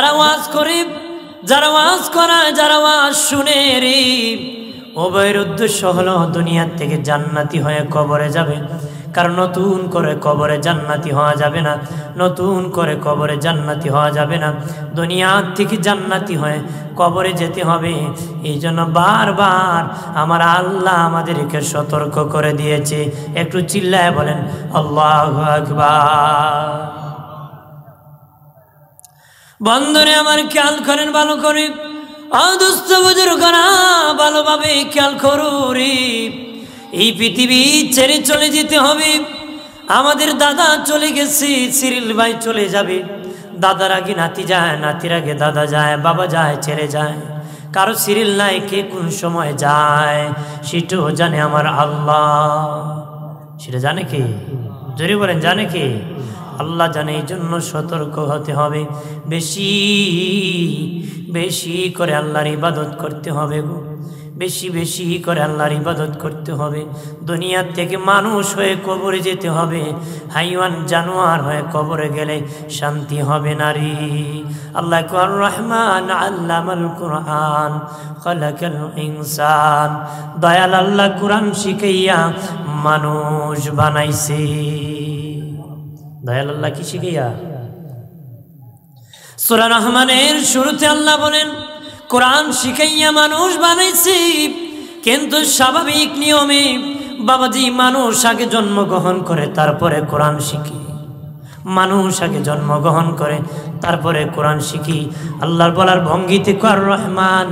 যারা আওয়াজ করে যারা আওয়াজ করা যারা আওয়াজ শুনে রে অবয়ের উদ্দেশ্য হলো দুনিয়ার থেকে জান্নাতি হয়ে কবরে যাবে কারণ নতুন করে কবরে জান্নাতি হওয়া যাবে না নতুন করে কবরে জান্নাতি হওয়া যাবে না দুনিয়ার থেকে জান্নাতি হয়ে কবরে যেতে হবে এই জন্য বারবার আমার আল্লাহ আমাদেরকে সতর্ক করে দিয়েছে একটু চিল্লায় বলেন আল্লাহ আকবার বন্ধনে আমার খেয়াল করেন ভালো করে অদুস্থ বুঝুর করা ভালোভাবে খেয়াল করো রে এই পৃথিবী ছেড়ে চলে যেতে হবে আমাদের দাদা চলে গেছে সিরিল ভাই চলে যাবে দাদার আগে নাতি যায় নাতির আগে দাদা যায় বাবা যায় ছেড়ে যায় কারো সিরিল নাই কে কোন সময় যায় সেটাও জানে আমার আল্লাহ সেটা জানে কি জোরে বলেন জানে কি আল্লাহ জানে এই জন্য সতর্ক হতে হবে বেশি বেশি করে আল্লাহর ইবাদত করতে হবে গো বেশি বেশি করে আল্লাহর ইবাদত করতে হবে দুনিয়ার থেকে মানুষ হয়ে কবরে যেতে হবে হাইওয়ান জানোয়ার হয়ে কবরে গেলে শান্তি হবে নারী আল্লাহ রহমান আল্লাহ কুরআন ইনসান দয়াল আল্লাহ কুরআন শিখাইয়া মানুষ বানাইছে দয়াল আল্লাহ কি শিখাইয়া সুরা রহমানের শুরুতে আল্লাহ বলেন কোরআন শিখাইয়া মানুষ বানাইছি কিন্তু স্বাভাবিক নিয়মে বাবাজি মানুষ আগে জন্মগ্রহণ করে তারপরে কোরআন শিখে মানুষ আগে জন্মগ্রহণ করে তারপরে কোরআন শিখি আল্লাহর বলার ভঙ্গিতে কর রহমান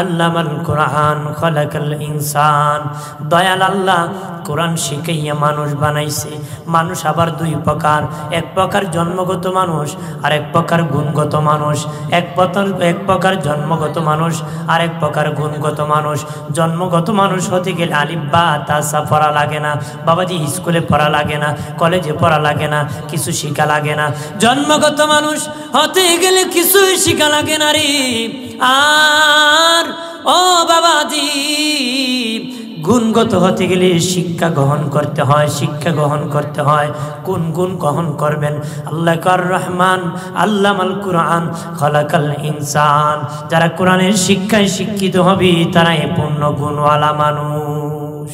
আল্লামাল কোরআন খলাকাল ইনসান দয়াল আল্লাহ কোরআন শিখাইয়া মানুষ বানাইছে মানুষ আবার দুই প্রকার এক প্রকার জন্মগত মানুষ আর এক প্রকার গুণগত মানুষ এক প্রকার এক প্রকার জন্মগত মানুষ আর এক প্রকার গুণগত মানুষ জন্মগত মানুষ হতে গেলে আলিব্বা তাসা পড়া লাগে না বাবাজি স্কুলে পড়া লাগে না কলেজে পড়া লাগে না কিছু শিখা লাগে না জন্মগত মানুষ হতে গেলে কিছুই শিখা লাগে না রে আর ও দীপ গুণগত হতে গেলে শিক্ষা গ্রহণ করতে হয় শিক্ষা গ্রহণ করতে হয় কোন গুণ গ্রহণ করবেন আল্লাহ কর রহমান আল্লাহ মাল কুরআন খলাকাল ইনসান যারা কোরআনের শিক্ষায় শিক্ষিত হবে তারাই পূর্ণ গুণওয়ালা মানুষ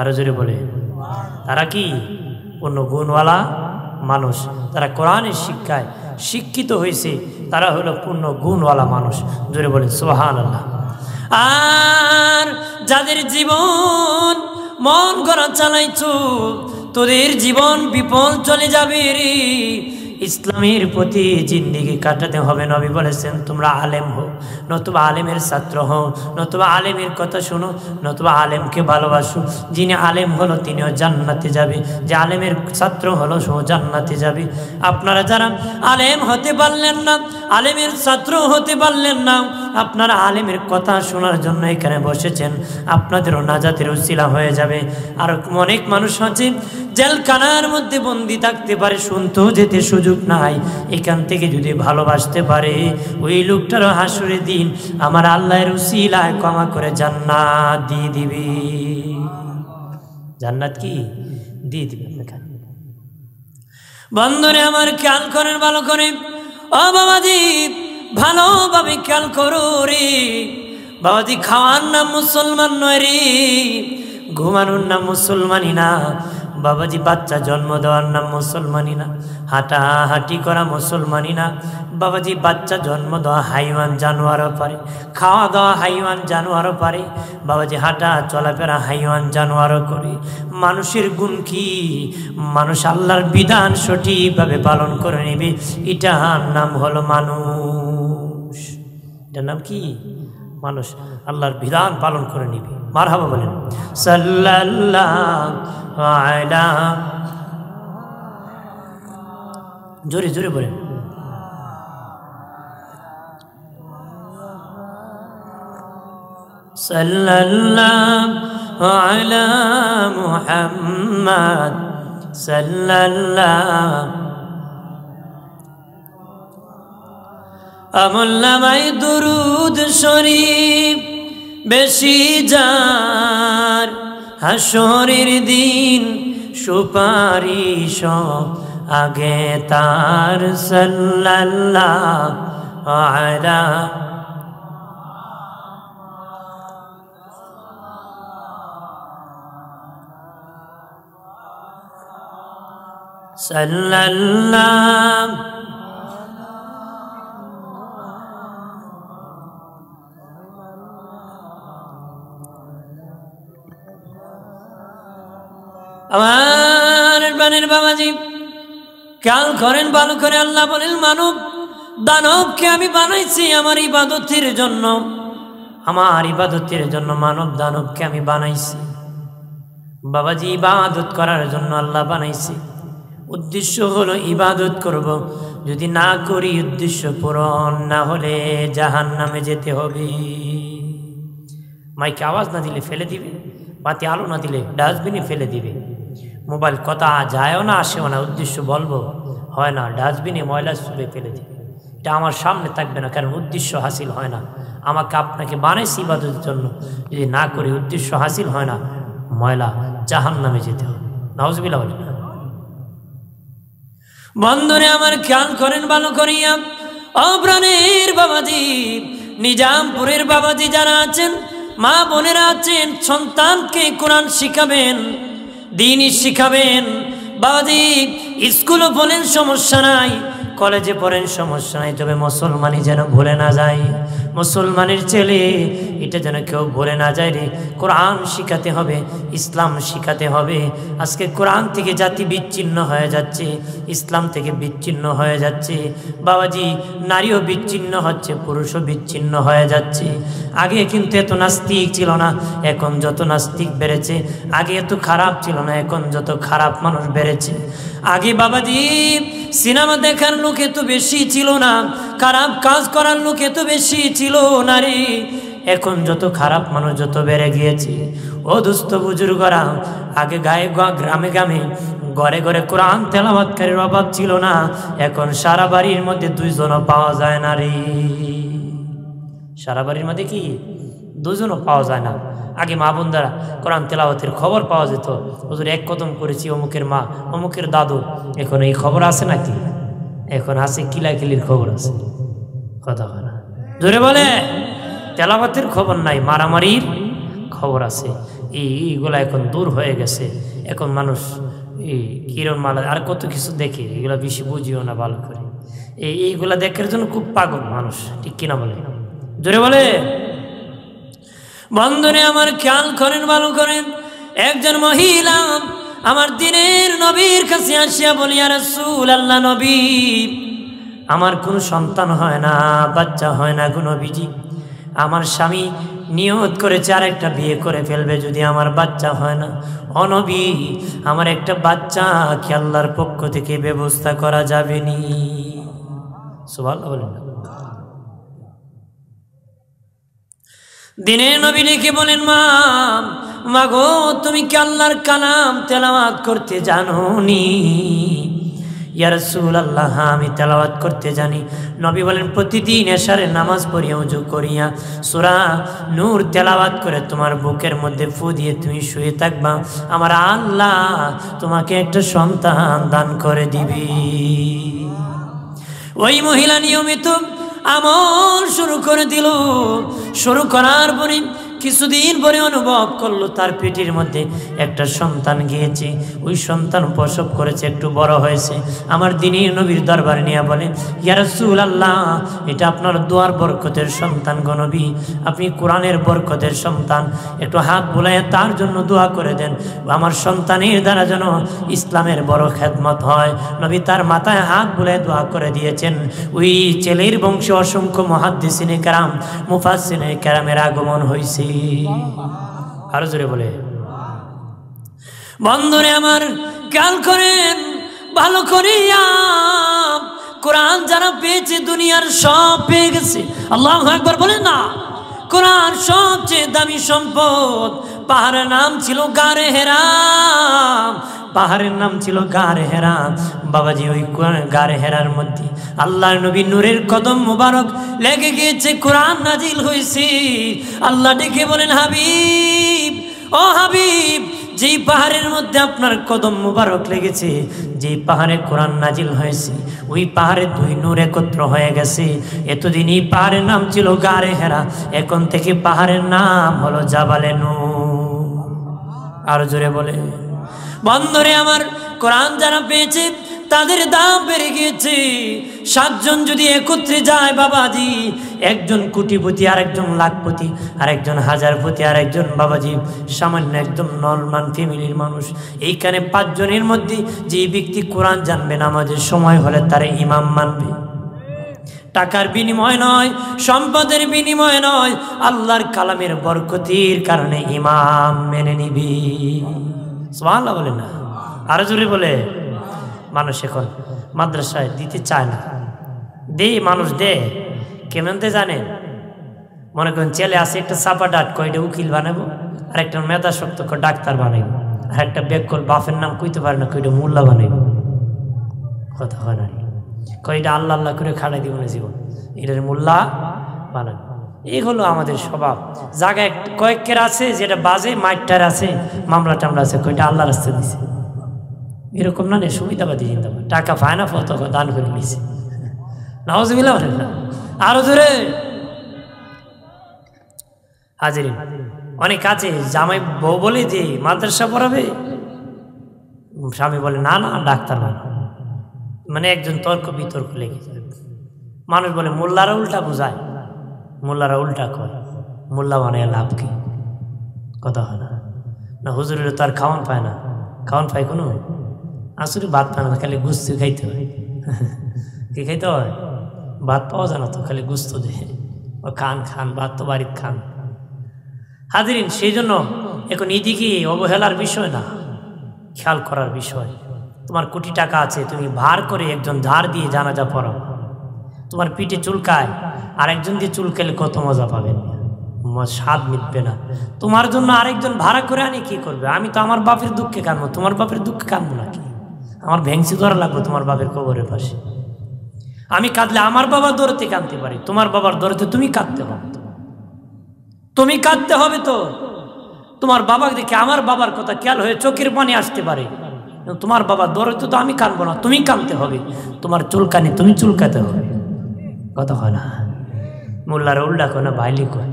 আরো জোরে বলে তারা কি পূর্ণ গুণওয়ালা মানুষ তারা কোরআনের শিক্ষায় শিক্ষিত হয়েছে তারা হলো পূর্ণ গুণওয়ালা মানুষ জোরে বলে সোহান আল্লাহ আর যাদের জীবন মন করা চালাইছো তোদের জীবন বিপদ চলে যাবে রে ইসলামের প্রতি জিন্দিগি কাটাতে হবে নবী বলেছেন তোমরা আলেম হো নতুবা আলেমের ছাত্র হও নতুবা আলেমের কথা শুনো নতুবা আলেমকে ভালোবাসো যিনি আলেম হলো তিনিও জান্নাতে যাবে যে আলেমের ছাত্র হলো সেও জান্নাতে যাবে আপনারা যারা আলেম হতে পারলেন না আলেমের ছাত্র হতে পারলেন না আপনারা আলেমের কথা শোনার জন্য এখানে বসেছেন আপনাদেরও নাজাতের উচিলা হয়ে যাবে আর অনেক মানুষ আছে জেলখানার মধ্যে বন্দি থাকতে পারে শুনতেও যেতে সুযোগ সুযোগ নাই এখান থেকে যদি ভালোবাসতে পারে ওই লোকটারও হাসুরে দিন আমার আল্লাহর উসিলায় ক্ষমা করে জান্নাত দিয়ে দিবি জান্নাত কি দিয়ে দিবি বন্ধুরে আমার খেয়াল করেন ভালো করে ও বাবাদীপ ভালোভাবে খেয়াল করো রে বাবাজি খাওয়ার নাম মুসলমান নয় রে ঘুমানোর নাম মুসলমানই না বাবাজি বাচ্চা জন্ম দেওয়ার নাম মুসলমানই না হাঁটাহাঁটি করা মুসলমানি না বাবাজি বাচ্চা জন্ম দেওয়া হাইওয়ান জানোয়ারও পারে খাওয়া দাওয়া হাইওয়ান জানোয়ারও পারে বাবাজি হাঁটা চলাফেরা হাইওয়ান জানোয়ারও করে মানুষের গুণ কি মানুষ আল্লাহর বিধান সঠিকভাবে পালন করে নেবে এটা নাম হলো মানুষ এটার নাম কি মানুষ আল্লাহর বিধান পালন করে নেবে মার হাবা বলেন সাল্লাহ জোরে জোরে বলেন সাল্লাল্লাহু আলা মুহাম্মদ সাল্লাল্লাহু আমল্লামাই দুরুদ শরীফ বেশি যার হাসরের দিন সুপারিশ آگے تار صلی صلی اللہ اللہ علیہ سرا سلپا جی খেয়াল করেন ভালো করে আল্লাহ বলেন মানব দানবকে আমি বানাইছি আমার ইবাদতির জন্য আমার ইবাদতের জন্য মানব দানবকে আমি বানাইছি বাবাজি ইবাদত করার জন্য আল্লাহ বানাইছি উদ্দেশ্য হলো ইবাদত করব যদি না করি উদ্দেশ্য পূরণ না হলে জাহান নামে যেতে হবে মাইকে আওয়াজ না দিলে ফেলে দিবে বাতি আলো না দিলে ডাস্টবিনে ফেলে দিবে মোবাইল কথা যায়ও না আসেও না উদ্দেশ্য বলবো হয় না ডাস্টবিনে ময়লা ছুঁড়ে ফেলে দিই এটা আমার সামনে থাকবে না কারণ উদ্দেশ্য হাসিল হয় না আমাকে আপনাকে বানাইছি ইবাদতের জন্য যদি না করি উদ্দেশ্য হাসিল হয় না ময়লা জাহান নামে যেতে হবে নওয়াজবিল্লা বলেন বন্ধনে আমার খেয়াল করেন ভালো করিয়া অপ্রাণের বাবাজি নিজামপুরের বাবাজি যারা আছেন মা বোনেরা আছেন সন্তানকে কোরআন শিখাবেন দিনই শিখাবেন বাবাজি স্কুলও পড়েন সমস্যা নাই কলেজে পড়েন সমস্যা নাই তবে মুসলমানই যেন ভুলে না যায় মুসলমানের ছেলে এটা যেন কেউ ভুলে না যায় রে কোরআন শিখাতে হবে ইসলাম শিখাতে হবে আজকে কোরআন থেকে জাতি বিচ্ছিন্ন হয়ে যাচ্ছে ইসলাম থেকে বিচ্ছিন্ন হয়ে যাচ্ছে বাবাজি নারীও বিচ্ছিন্ন হচ্ছে পুরুষও বিচ্ছিন্ন হয়ে যাচ্ছে আগে কিন্তু এত নাস্তিক ছিল না এখন যত নাস্তিক বেড়েছে আগে এত খারাপ ছিল না এখন যত খারাপ মানুষ বেড়েছে আগে বাবাজি সিনেমা দেখার লোকে তো বেশি ছিল না খারাপ কাজ করার লোকে তো বেশি ছিল না রে এখন যত খারাপ মানুষ যত বেড়ে গিয়েছে ও দুস্ত বুজুর্গরা আগে গায়ে গ্রামে গ্রামে ঘরে ঘরে কোরআন তেলাবাতকারীর অভাব ছিল না এখন সারা বাড়ির মধ্যে দুইজনও পাওয়া যায় না রে সারা বাড়ির মধ্যে কি দুজনও পাওয়া যায় না আগে মা বোনদারা কোরআন তেলাওয়াতের খবর পাওয়া যেত হুজুর এক কদম করেছি অমুকের মা অমুকের দাদু এখন এই খবর আছে নাকি এখন আছে কিলাকিলির খবর আছে কথা হয় ধরে বলে তেলাবাতের খবর নাই মারামারির খবর আছে এইগুলা এখন দূর হয়ে গেছে এখন মানুষ এই কিরণ মালা আর কত কিছু দেখে এগুলা বেশি বুঝিও না ভালো করে এইগুলা দেখার জন্য খুব পাগল মানুষ ঠিক কিনা বলে জোরে বলে বন্ধুরে আমার খেয়াল করেন ভালো করেন একজন মহিলা আমার দিনের নবীর কাছে আসিয়া বলিয়া রসুল আল্লাহ নবী আমার কোনো সন্তান হয় না বাচ্চা হয় না কোনো বিজি আমার স্বামী নিয়ত করেছে আর একটা বিয়ে করে ফেলবে যদি আমার বাচ্চা হয় না অনবী আমার একটা বাচ্চা কি আল্লাহর পক্ষ থেকে ব্যবস্থা করা যাবে নি সুভাল বলেন দিনে নবী লিখে বলেন মা মা গো তুমি কি আল্লাহর কালাম তেলাওয়াত করতে জানো নি ইয়ারসুল আল্লাহ আমি তেলাওয়াত করতে জানি নবী বলেন প্রতিদিন এসারে নামাজ পড়িয়া উজু করিয়া সুরা নূর তেলাওয়াত করে তোমার বুকের মধ্যে ফু দিয়ে তুমি শুয়ে থাকবা আমার আল্লাহ তোমাকে একটা সন্তান দান করে দিবি ওই মহিলা নিয়মিত আমল শুরু করে দিল শুরু করার পরে কিছুদিন পরে অনুভব করলো তার পেটের মধ্যে একটা সন্তান গিয়েছে ওই সন্তান প্রসব করেছে একটু বড় হয়েছে আমার দিনই নবীর দরবার নিয়ে বলে ইয়ারসুল আল্লাহ এটা আপনার দোয়ার বরকতের সন্তান গণবি আপনি কোরআনের বরকতের সন্তান একটু হাত বোলাই তার জন্য দোয়া করে দেন আমার সন্তানের দ্বারা যেন ইসলামের বড় খেদমত হয় নবী তার মাথায় হাত বোলাই দোয়া করে দিয়েছেন ওই ছেলের বংশে অসংখ্য মহাদ্দেশিনে কারাম মুফাসিনে কারামের আগমন হয়েছে আরো জোরে বলে বন্ধুরে আমার খেয়াল করেন ভালো করিয়া কোরআন যারা পেয়েছে দুনিয়ার সব পেয়ে গেছে আল্লাহ একবার বলে না কোরআন সবচেয়ে দামি সম্পদ পাহাড়ের নাম ছিল গারে হেরাম পাহাড়ের নাম ছিল গার হেরা বাবাজি ওই গার হেরার মধ্যে আল্লাহ নবী নূরের কদম মুবারক লেগে গিয়েছে কোরআন নাজিল হয়েছে আল্লাহ ডেকে বলেন হাবিব ও হাবিব যেই পাহাড়ের মধ্যে আপনার কদম মুবারক লেগেছে যেই পাহাড়ে কোরআন নাজিল হয়েছে ওই পাহাড়ে দুই নূর একত্র হয়ে গেছে এতদিন এই পাহাড়ের নাম ছিল গারে হেরা এখন থেকে পাহাড়ের নাম হলো জাবালে নূর আর জোরে বলে বন্ধরে আমার কোরআন যারা পেয়েছে তাদের দাম বেড়ে গিয়েছে সাতজন যদি একত্রে যায় বাবাজি একজন কোটিপতি আর একজন লাখপতি আর একজন হাজারপতি আর একজন বাবাজি সামান্য একদম নর্মাল ফ্যামিলির মানুষ এইখানে পাঁচজনের মধ্যে যে ব্যক্তি কোরআন জানবে আমাদের সময় হলে তারা ইমাম মানবে টাকার বিনিময় নয় সম্পদের বিনিময় নয় আল্লাহর কালামের বরকতির কারণে ইমাম মেনে নিবি সোহানলা বলে না আরো জোরে বলে মানুষ এখন মাদ্রাসায় দিতে চায় না দে মানুষ দে কেমন দে জানে মনে করেন ছেলে আছে একটা চাপা ডাট কয়টা উকিল বানাবো আর একটা মেধা শক্ত ডাক্তার বানাইব আর একটা বেকল বাফের নাম কইতে পারে না কইটা মোল্লা বানাইব কথা হয় না কয়টা আল্লাহ আল্লাহ করে খাড়াই দিব না জীবন এটার মোল্লা বানাবো এই হলো আমাদের স্বভাব জায়গায় কয়েকের আছে যেটা বাজে মাইটার আছে মামলা টামলা আছে কয়টা আল্লাহ রাস্তে দিছে এরকম না নেই সুবিধাবাদী জিন্দাবাদ টাকা ফাইনা ফত দান করে নিয়েছে নাওজ না আরো ধরে হাজির অনেক আছে জামাই বউ বলে যে মাদ্রাসা পড়াবে স্বামী বলে না না ডাক্তার না মানে একজন তর্ক বিতর্ক লেগে যাবে মানুষ বলে মোল্লারা উল্টা বোঝায় মোল্লারা উল্টা কয় মোল্লা বানায় মানে লাভ কি কথা হয় না না হুজুরের তো আর খাওয়ান পায় না খাওয়ান পায় কোনো আসলে ভাত পায় না খালি গুস্তি খাইতে হয় কি খাইতে হয় ভাত পাওয়া যায় না তো খালি গুস্ত দে ও খান খান ভাত তো বাড়ির খান হাজিরিন সেই জন্য এখন এদিকে অবহেলার বিষয় না খেয়াল করার বিষয় তোমার কোটি টাকা আছে তুমি ভার করে একজন ধার দিয়ে জানাজা পড়ো তোমার পিঠে চুলকায় আরেকজন দিয়ে চুল খেলে কত মজা পাবেন স্বাদ মিটবে না তোমার জন্য আরেকজন ভাড়া করে আনি কি করবে আমি তো আমার বাপের দুঃখে কাঁদবো তোমার বাপের দুঃখে কানবো নাকি আমার ভেংসি ধরা লাগবে তোমার বাপের কবরের পাশে আমি কাঁদলে আমার বাবা দরতে কাঁদতে পারি তোমার বাবার দরতে তুমি কাঁদতে হবে তুমি কাঁদতে হবে তো তোমার বাবা দেখে আমার বাবার কথা খেয়াল হয়ে চোখের পানি আসতে পারে তোমার বাবা দরতে তো আমি কাঁদবো না তুমি কাঁদতে হবে তোমার চুলকানি তুমি চুলকাতে হবে কথা হয় না মোল্লার উল্ডা কোনো না বাইলি কয়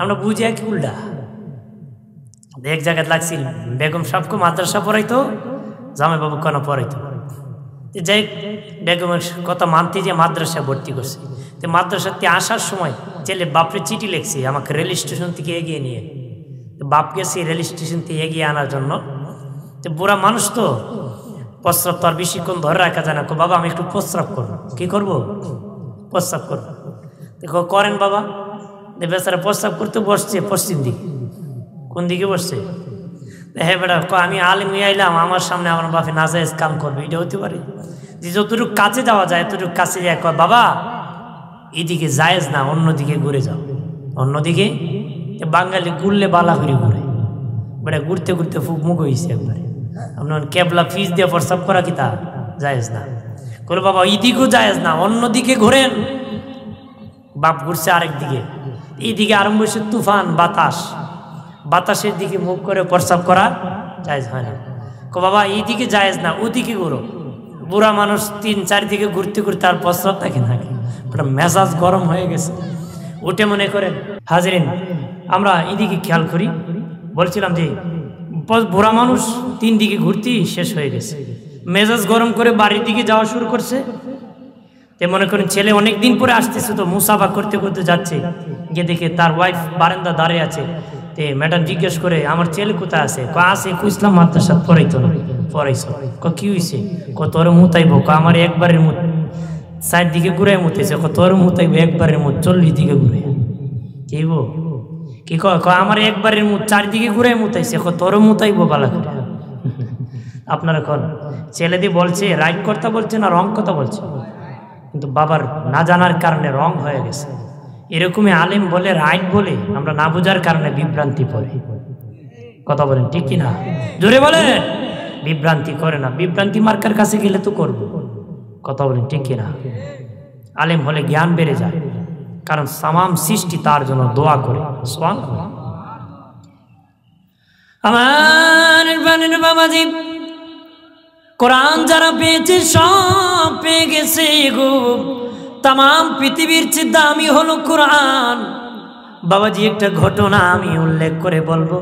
আমরা বুঝি কি উল্ডা এক জায়গায় লাগছিল বেগম সবকে মাদ্রাসা তো জামাই বাবু কেন তো যাই বেগমের কথা মানতে যে মাদ্রাসা ভর্তি করছে তো মাদ্রাসাতে আসার সময় ছেলে বাপরে চিঠি লিখছে আমাকে রেল স্টেশন থেকে এগিয়ে নিয়ে বাপ সেই রেল স্টেশন থেকে এগিয়ে আনার জন্য তো বুড়া মানুষ তো প্রস্রাব তো আর বেশিক্ষণ ধরে রাখা যায় না বাবা আমি একটু প্রস্রাব করবো কী করবো প্রস্রাব করবো দেখো করেন বাবা বেচারা প্রস্তাব করতে বসছে পশ্চিম দিকে কোন দিকে বসছে হ্যাঁ বেটা আমি আলিম আইলাম আমার সামনে আমার বাপে নাজাইজ কাম করবে এটা হতে পারে যে যতটুক কাছে যাওয়া যায় এতটুক কাছে যায় কয় বাবা এদিকে জায়েজ না অন্যদিকে ঘুরে যাও অন্যদিকে বাঙালি ঘুরলে বালা করে ঘুরে বেটা ঘুরতে ঘুরতে ফুক মুখ হয়েছে একবারে আপনার ক্যাবলা ফিস দিয়ে প্রস্তাব করা কি তা যায়জ না করে বাবা এদিকেও যায়জ না অন্যদিকে ঘোরেন বাপ ঘুরছে আরেক দিকে এইদিকে আরম্ভ হয়েছে তুফান বাতাস বাতাসের দিকে মুখ করে প্রস্রাব করা জায়জ হয় না কো বাবা এইদিকে জায়েজ না ওদিকে ঘুরো বুড়া মানুষ তিন চারিদিকে ঘুরতে ঘুরতে আর প্রস্রাব থাকে নাকি ওটা মেজাজ গরম হয়ে গেছে ওটা মনে করেন হাজরিন আমরা এদিকে খেয়াল করি বলছিলাম যে বুড়া মানুষ তিন দিকে ঘুরতেই শেষ হয়ে গেছে মেজাজ গরম করে বাড়ির দিকে যাওয়া শুরু করছে যে মনে করেন ছেলে অনেক দিন পরে আসতেছে তো মুসাফা করতে করতে যাচ্ছে গিয়ে দেখে তার ওয়াইফ বারান্দা দাঁড়িয়ে আছে তে ম্যাডাম জিজ্ঞেস করে আমার ছেলে কোথায় আছে ক আছে কুইসলাম মাদ্রাসা পড়াইতো না পড়াইছ ক কি হয়েছে ক তোর মুতাইব ক আমার একবারের মুত সাইড দিকে ঘুরে মুতেছে ক তোর মুতাইব একবারের মুত চল্লিশ দিকে ঘুরে বো কি ক আমার একবারের মুত চারিদিকে ঘুরে মুতাইছে ক তোর মুতাইব বালা করে আপনারা কন ছেলেদি বলছে রাইট কথা বলছে না রং কথা বলছে কিন্তু বাবার না জানার কারণে রং হয়ে গেছে এরকমই আলেম বলে রাইট বলে আমরা না বোঝার কারণে বিভ্রান্তি পড়ে কথা বলেন ঠিক কিনা জোরে বলে বিভ্রান্তি করে না বিভ্রান্তি মার্কার কাছে গেলে তো করব কথা বলেন ঠিক কিনা আলেম হলে জ্ঞান বেড়ে যায় কারণ সামাম সৃষ্টি তার জন্য দোয়া করে সোয়ান আমার বাবা কোরআন যারা পেয়েছে সব পেয়ে গেছে গো তাম পৃথিবীর চেয়ে দামি হলো কোরআন বাবাজি একটা ঘটনা আমি উল্লেখ করে বলবো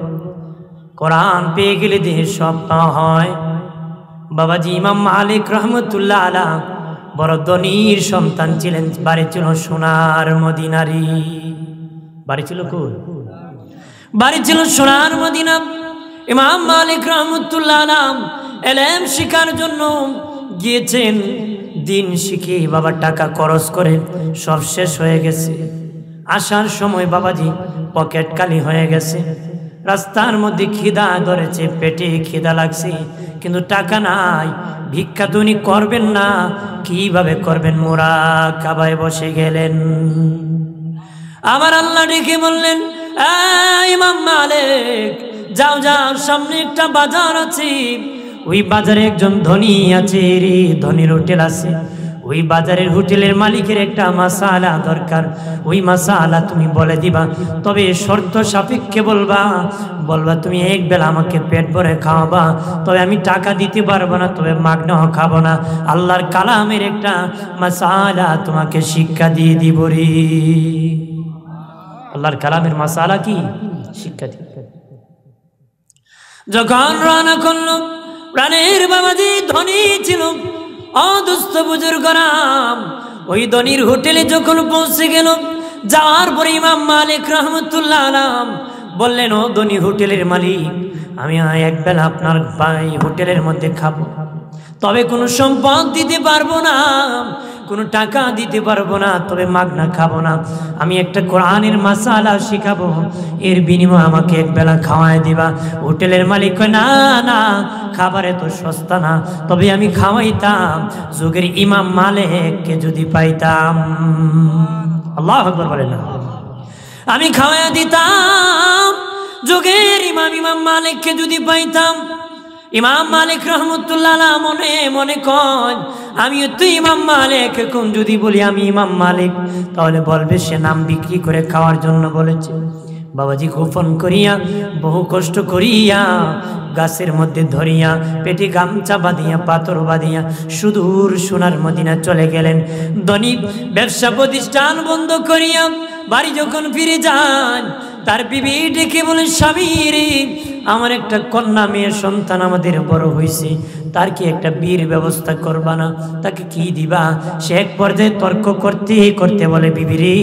কোরআন পেয়ে গেলে দেহের সব পাওয়া হয় বাবাজি ইমাম মালিক রহমতুল্লাহ আলাম বড় দনির সন্তান ছিলেন বাড়ি ছিল সোনার মদিনারি বাড়ি ছিল কুল বাড়ি ছিল সোনার মদিনা ইমাম মালিক রহমতুল্লাহ আলাম এলএম শিখার জন্য গিয়েছেন দিন শিখে বাবা টাকা খরচ করে সব শেষ হয়ে গেছে আসার সময় বাবাজি পকেট কালি হয়ে গেছে রাস্তার মধ্যে খিদা ধরেছে পেটে খিদা লাগছে কিন্তু টাকা নাই ভিক্ষা তো উনি করবেন না কিভাবে করবেন মোরা কাবায় বসে গেলেন আমার আল্লাহ ডেকে বললেন যাও যাও সামনে একটা বাজার আছে ওই বাজারে একজন ধনী আছে রে ধনীর হোটেল আছে ওই বাজারের হোটেলের মালিকের একটা মাসালা দরকার ওই মাসালা তুমি বলে দিবা তবে শর্ত সাপেক্ষে বলবা বলবা তুমি এক বেলা আমাকে পেট ভরে খাওয়াবা তবে আমি টাকা দিতে পারবো না তবে মাগ্ন খাবো না আল্লাহর কালামের একটা মাসালা তোমাকে শিক্ষা দিয়ে দিব রে আল্লাহর কালামের মাসালা কি শিক্ষা দিয়ে যখন রানা করলো প্রাণের যে ধনী ছিল অদুস্থ বুজুর্গরাম ওই ধনির হোটেলে যখন পৌঁছে গেল যাওয়ার পরে ইমাম মালিক রহমতুল্লাহ আলাম বললেন ও ধনী হোটেলের মালিক আমি একবেলা আপনার ভাই হোটেলের মধ্যে খাবো তবে কোনো সম্পদ দিতে পারবো না কোনো টাকা দিতে পারবো না তবে মাগনা খাবো না আমি একটা কোরআনের মাসালা শিখাবো এর বিনিময়ে আমাকে এক বেলা খাওয়ায় দিবা হোটেলের মালিক না না খাবার এত সস্তা না তবে আমি খাওয়াইতাম যুগের ইমাম মালেককে যদি পাইতাম আল্লাহ বলে না আমি খাওয়াই দিতাম যুগের ইমাম ইমাম মালিককে যদি পাইতাম ইমাম মালিক রহমতুল্লাহ মনে মনে কন আমি তুই ইমাম মালিক কোন যদি বলি আমি ইমাম মালিক তাহলে বলবে সে নাম বিক্রি করে খাওয়ার জন্য বলেছে বাবাজি গোপন করিয়া বহু কষ্ট করিয়া গাছের মধ্যে ধরিয়া পেটে গামছা বাঁধিয়া পাথর বাঁধিয়া সুদূর সোনার মদিনা চলে গেলেন ধনী ব্যবসা প্রতিষ্ঠান বন্ধ করিয়া বাড়ি যখন ফিরে যান তার বিবি ডেকে বলেন স্বামী আমার একটা কন্যা মেয়ে সন্তান আমাদের বড় হয়েছে তার কি একটা বীর ব্যবস্থা করবা না তাকে কি দিবা সে এক পর্যায়ে তর্ক করতে করতে বলে বিবিরি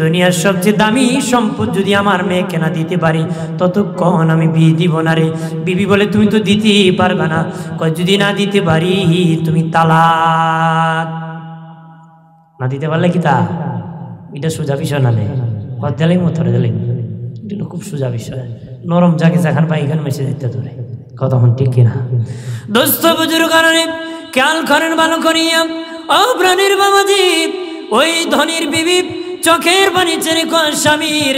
দুনিয়ার সবচেয়ে দামি সম্পদ যদি আমার মেয়েকে না দিতে পারি ততক্ষণ আমি বিয়ে দিব না রে বিবি বলে তুমি তো দিতেই পারবে না যদি না দিতে পারি তুমি তালাক না দিতে পারলে কি তা এটা সোজা বিষয় না নেই কদ্দালিম মতো খুব সোজা বিষয় নরম জাগে পাই এখানে মেসে যেতে দূরে কতক্ষণ ঠিক কিনা দোস্ত বুজুর কারণে খেয়াল করেন ভালো করিয়া ও প্রাণীর বাবাজি ওই ধনির বিবি চোখের পানি ছেড়ে স্বামীর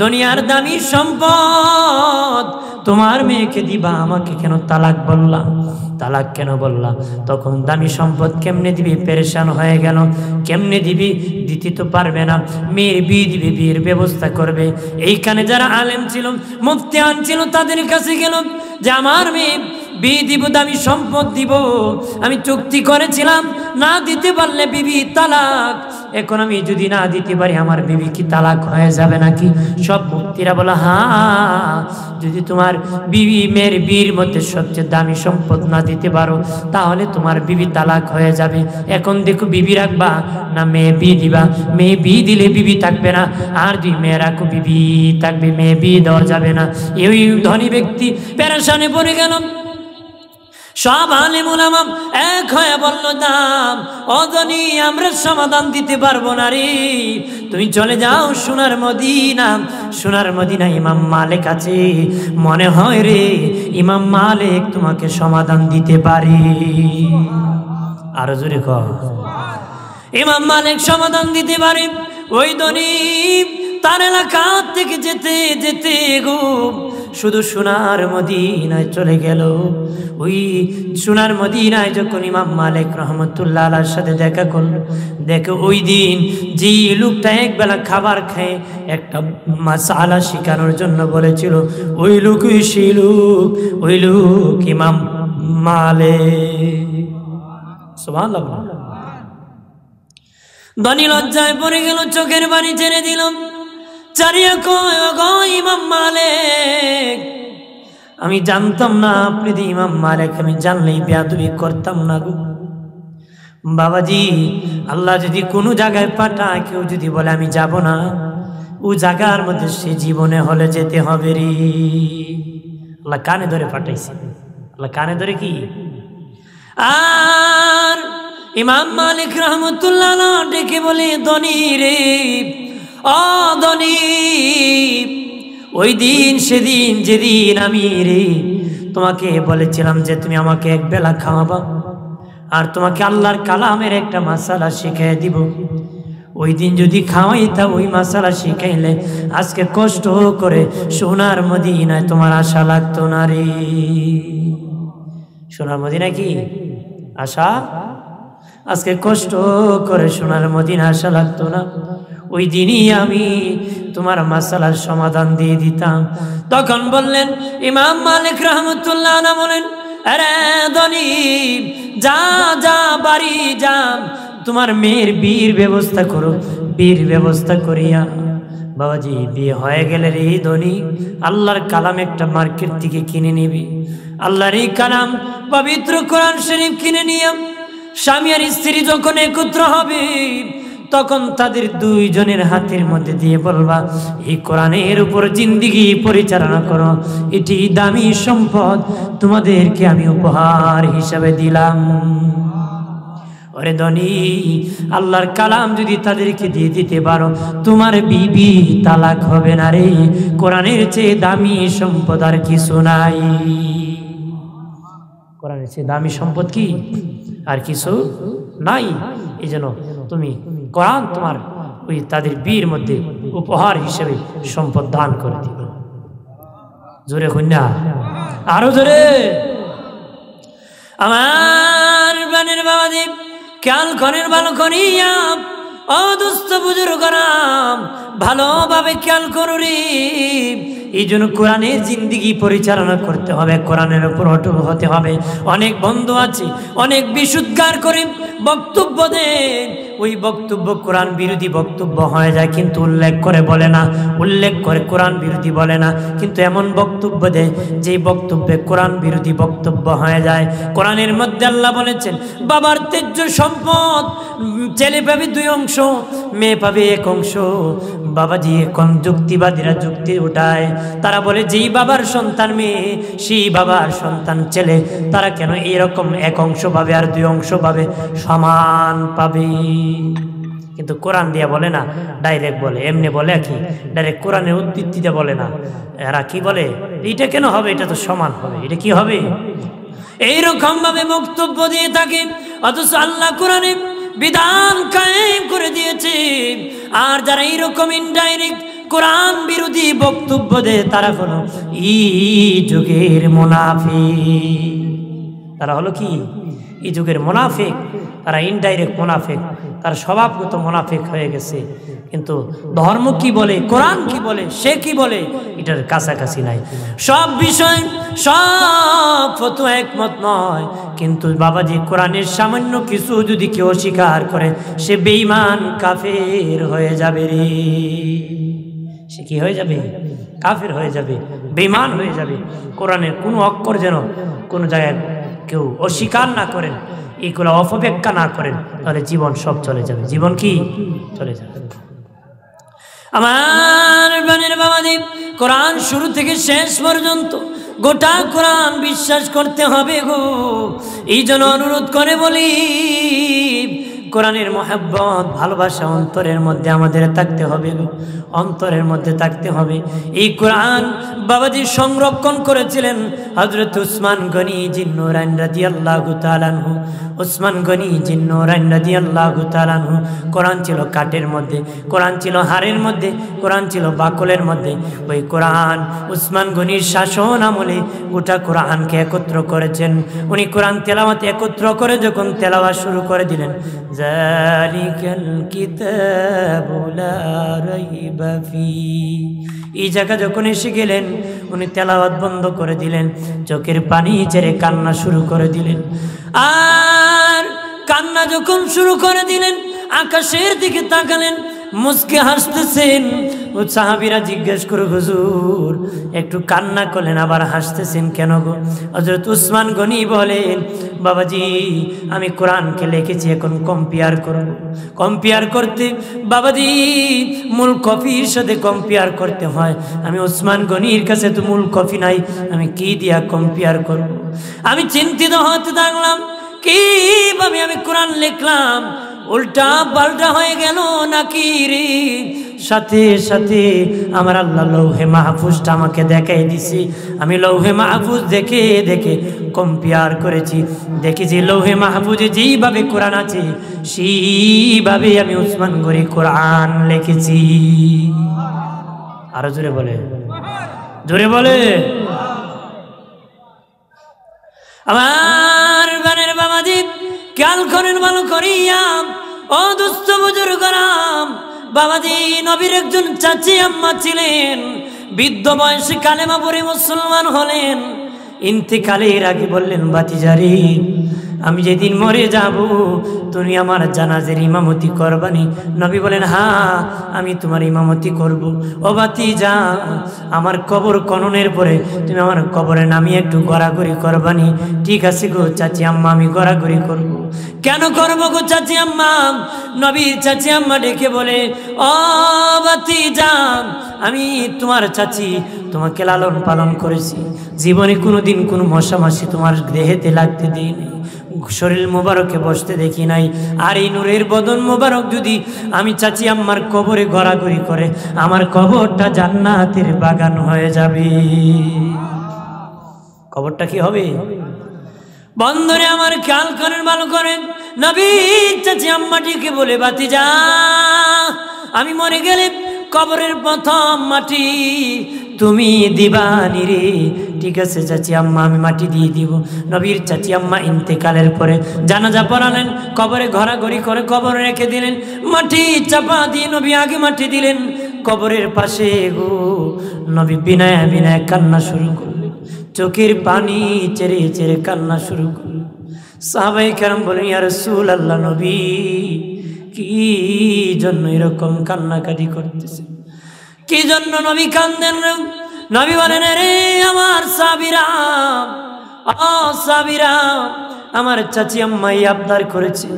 দুনিয়ার দামি সম্পদ তোমার মেয়েকে দিবা আমাকে কেন তালাক বললাম তালাক কেন বললাম তখন দামি সম্পদ কেমনে দিবি পেরেশান হয়ে গেল কেমনে দিবি দিতে তো পারবে না মেয়ের বিয়ে দিবি বিয়ের ব্যবস্থা করবে এইখানে যারা আলেম ছিল মুক্তি আনছিল তাদের কাছে গেল যে আমার মেয়ে বিয়ে দিব দামি সম্পদ দিব আমি চুক্তি করেছিলাম না দিতে পারলে বিবি তালাক এখন আমি যদি না দিতে পারি আমার বিবি কি তালাক হয়ে যাবে নাকি সব মুক্তিরা বলে হা যদি তোমার বিবি মেয়ের বীর মধ্যে সবচেয়ে দামি সম্পদ না দিতে পারো তাহলে তোমার বিবি তালাক হয়ে যাবে এখন দেখো বিবি রাখবা না মেয়ে বিয়ে দিবা মেয়ে বিয়ে দিলে বিবি থাকবে না আর যদি মেয়ে রাখো বিবি থাকবে মেয়ে বিয়ে দেওয়া যাবে না এই ধনী ব্যক্তি প্যারাসানে পড়ে গেলাম সব আলিমুল আমাম এক হয়ে বলল দাম অদনি আমরা সমাধান দিতে পারবো না রে তুমি চলে যাও সোনার মদিনা সোনার মদিনা ইমাম মালিক আছে মনে হয় রে ইমাম মালিক তোমাকে সমাধান দিতে পারে আরো জোরে ক ইমাম মালিক সমাধান দিতে পারে ওই দনি তার এলাকা থেকে যেতে যেতে গো শুধু সোনার মদিনায় চলে গেল ওই সোনার মদিনায় যখন ইমাম মালিক রহমতুল্লাহ আলার সাথে দেখা করল দেখে ওই দিন যে লোকটা একবেলা খাবার খেয়ে একটা মাসালা শিকানোর জন্য বলেছিল ওই লোকই সেই লোক ওই লোক ইমাম মালে সোমান ধনী লজ্জায় পড়ে গেল চোখের বাড়ি ছেড়ে দিলাম চারিয়া কয় গো ইমাম মালে আমি জানতাম না আপনি দি ইমাম মালিক আমি জানলেই বেয়াদুবি করতাম না গো বাবাজি আল্লাহ যদি কোনো জায়গায় পাঠায় কেউ যদি বলে আমি যাব না ও জায়গার মধ্যে সে জীবনে হলে যেতে হবে রে আল্লাহ কানে ধরে পাঠাইছে আল্লাহ কানে ধরে কি আর ইমাম মালিক রহমতুল্লাহ ডেকে বলে দনি রে অদনি ওই দিন সেদিন যেদিন আমি রে তোমাকে বলেছিলাম যে তুমি আমাকে এক বেলা খাওয়াবা আর তোমাকে আল্লাহর কালামের একটা মাসালা শিখাই দিব ওই দিন যদি খাওয়াই তা ওই মাসালা শিখাইলে আজকে কষ্ট করে সোনার মদিনায় তোমার আশা লাগতো না রে সোনার মদিনা কি আশা আজকে কষ্ট করে সোনার মদিনা আশা লাগতো না ওই দিনই আমি তোমার মাসালার সমাধান দিয়ে দিতাম তখন বললেন ইমাম মালিক রহমতুল্লাহ বলেন যা যা বাড়ি যা তোমার মেয়ের বীর ব্যবস্থা করো বীর ব্যবস্থা করিয়া বাবাজি বিয়ে হয়ে গেলে রে ধনী আল্লাহর কালাম একটা মার্কেট থেকে কিনে নিবি আল্লাহর এই কালাম পবিত্র কোরআন শরীফ কিনে নিয়ে স্বামী আর স্ত্রী যখন একত্র হবে তখন তাদের দুইজনের হাতের মধ্যে দিয়ে বলবা এই কোরআনের উপর জিন্দিগি পরিচালনা করো এটি দামি সম্পদ তোমাদেরকে আমি উপহার হিসাবে দিলাম ওরে ধনী আল্লাহর কালাম যদি তাদেরকে দিয়ে দিতে পারো তোমার বিবি তালাক হবে না রে কোরআনের চেয়ে দামি সম্পদ আর কিছু নাই কোরআনের চেয়ে দামি সম্পদ কি আর কিছু নাই এই জন্য তুমি কোরআন তোমার ওই তাদের বীর মধ্যে উপহার হিসেবে সম্পদ দান করে দিবে জোরে কন্যা আরো জোরে আমার বানের বাবা দেব খেয়াল করেন ভালো করিয়া অদুস্থ রাম ভালোভাবে খেয়াল করি এই জন্য কোরআনের জিন্দিগি পরিচালনা করতে হবে কোরআনের উপর অটল হতে হবে অনেক বন্ধু আছে অনেক বিশুদ্ধার করে বক্তব্য দেন ওই বক্তব্য কোরআন বিরোধী বক্তব্য হয়ে যায় কিন্তু উল্লেখ করে বলে না উল্লেখ করে কোরআন বিরোধী বলে না কিন্তু এমন বক্তব্য দেয় যেই বক্তব্যে কোরআন বিরোধী বক্তব্য হয়ে যায় কোরআনের মধ্যে আল্লাহ বলেছেন বাবার তেজ সম্পদ ছেলে পাবে দুই অংশ মেয়ে পাবে এক অংশ বাবাজি এখন যুক্তিবাদীরা যুক্তি উঠায় তারা বলে যেই বাবার সন্তান মেয়ে সেই বাবার সন্তান ছেলে তারা কেন এরকম এক অংশ পাবে আর দুই অংশ পাবে সমান পাবে কিন্তু কোরআন দিয়া বলে না ডাইরেক্ট বলে এমনি বলে কি ডাইরেক্ট কোরআনের উদ্বৃত্তিতে বলে না এরা কি বলে এটা কেন হবে এটা তো সমান হবে এটা কি হবে এইরকম ভাবে বক্তব্য দিয়ে থাকে অথচ আল্লাহ কোরআনে বিধান কায়েম করে দিয়েছে আর যারা এইরকম ইনডাইরেক্ট কোরআন বিরোধী বক্তব্য দেয় তারা হলো ই যুগের মোনাফিক তারা হলো কি এই যুগের মোনাফিক তারা ইনডাইরেক্ট মোনাফিক তার স্বভাবগত মোনাফিক হয়ে গেছে কিন্তু ধর্ম কি বলে কোরআন কি বলে সে কি বলে এটার কাছাকাছি নাই সব বিষয় সব ফতো একমত নয় কিন্তু বাবাজি কোরআনের সামান্য কিছু যদি কেউ স্বীকার করে সে বেইমান কাফের হয়ে যাবে রে সে কি হয়ে যাবে কাফের হয়ে যাবে বেইমান হয়ে যাবে কোরআনের কোনো অক্ষর যেন কোনো জায়গায় কেউ অস্বীকার না করেন এগুলো অপব্যাখ্যা না করেন তাহলে জীবন সব চলে যাবে জীবন কি চলে যাবে আমার বানের বাবাদেব কোরআন শুরু থেকে শেষ পর্যন্ত গোটা কোরআন বিশ্বাস করতে হবে গো এই জন্য অনুরোধ করে বলি কোরআনের মহাব্বত ভালোবাসা অন্তরের মধ্যে আমাদের থাকতে হবে অন্তরের মধ্যে থাকতে হবে এই কোরআন বাবাজি সংরক্ষণ করেছিলেন হজরত উসমান গনি জিন্নরাইন রাজি আল্লাহ তালানহু উসমান গনি জিন্নুরাইন রাজি আল্লাহ তালানহু কোরআন ছিল কাঠের মধ্যে কোরআন ছিল হারের মধ্যে কোরআন ছিল বাকলের মধ্যে ওই কোরআন উসমান গনির শাসন আমলে গোটা কোরআনকে একত্র করেছেন উনি কোরআন তেলাওয়াত একত্র করে যখন তেলাওয়াত শুরু করে দিলেন ذلك الكتاب لا ريب فيه এই জায়গা যখন এসে গেলেন উনি তেলাওয়াত বন্ধ করে দিলেন চোখের পানি ছেড়ে কান্না শুরু করে দিলেন আর কান্না যখন শুরু করে দিলেন আকাশের দিকে তাকালেন মুসকে হাসতেছেন ও সাহাবিরা জিজ্ঞেস করে হুজুর একটু কান্না করলেন আবার হাসতেছেন কেন গো হজরত উসমান গনি বলেন বাবাজি আমি কোরআনকে লিখেছি এখন কম্পেয়ার করব কম্পেয়ার করতে বাবাজি মূল কফির সাথে কম্পেয়ার করতে হয় আমি উসমান গনির কাছে তো মূল কফি নাই আমি কি দিয়া কম্পেয়ার করব আমি চিন্তিত হতে থাকলাম কিভাবে আমি কোরআন লিখলাম উল্টা পাল্টা হয়ে গেল নাকি রে সাথে সাথে আমার আল্লাহ লৌহে মাহফুজটা আমাকে দেখাই দিছি আমি লৌহে মাহফুজ দেখে দেখে কম্পেয়ার করেছি দেখি যে লৌহে মাহফুজে যেইভাবে কোরআন আছে সেইভাবে আমি উসমান গরি কোরআন লিখেছি আরো জোরে বলে জোরে বলে আমার বানের বাবাজি খেয়াল করেন ভালো করিয়াম ও দুস্থ বুজুর্গরাম বাবাজি নবীর একজন চাচি আম্মা ছিলেন বৃদ্ধ বয়সে কালেমা পরে মুসলমান হলেন ইন্তিকালের আগে বললেন বাতিজারি আমি যেদিন মরে যাব তুমি আমার জানাজের ইমামতি করবানি নবী বলেন হা আমি তোমার ইমামতি করব অবাতি যা আমার কবর কননের পরে তুমি আমার কবরে নামিয়ে একটু গড়াগড়ি করবানি ঠিক আছে গো চাচি আম্মা আমি গড়াগড়ি করব। কেন করবো গো চাচি আম্মা নবী চাচি আম্মা ডেকে বলে অবাতি যা আমি তোমার চাচি তোমাকে লালন পালন করেছি জীবনে কোনোদিন কোনো মশামাসি তোমার দেহেতে লাগতে দিইনি শরীর মোবারকে বসতে দেখি নাই আর এই নূরের বদন মোবারক যদি আমি চাচি আমার কবরে গড়াগড়ি করে আমার কবরটা জান্নাতের বাগান হয়ে যাবে কবরটা কি হবে বন্ধরে আমার খেয়াল করেন ভালো করেন নবী চাচি আম্মাটিকে বলে বাতি যা আমি মরে গেলে কবরের প্রথম মাটি তুমি দিবা নিরে ঠিক আছে চাচি আম্মা আমি মাটি দিয়ে দিব নবীর চাচি আম্মা ইন্তেকালের পরে জানাজা পড়ালেন কবরে ঘোরাঘড়ি করে কবর রেখে দিলেন মাটি চাপা দিয়ে নবী আগে মাটি দিলেন কবরের পাশে গো নবী বিনায় বিনায় কান্না শুরু করল চোখের পানি চেরে চেরে কান্না শুরু করল সাহাবাই কারণ বলেন আর সুল আল্লাহ নবী কি জন্য এরকম কান্নাকাটি করতেছে কি জন্য নবী কান্দেন নবী বলেন রে আমার সাবিরাম ও সাবিরাম আমার চাচি আম্মাই আবদার করেছে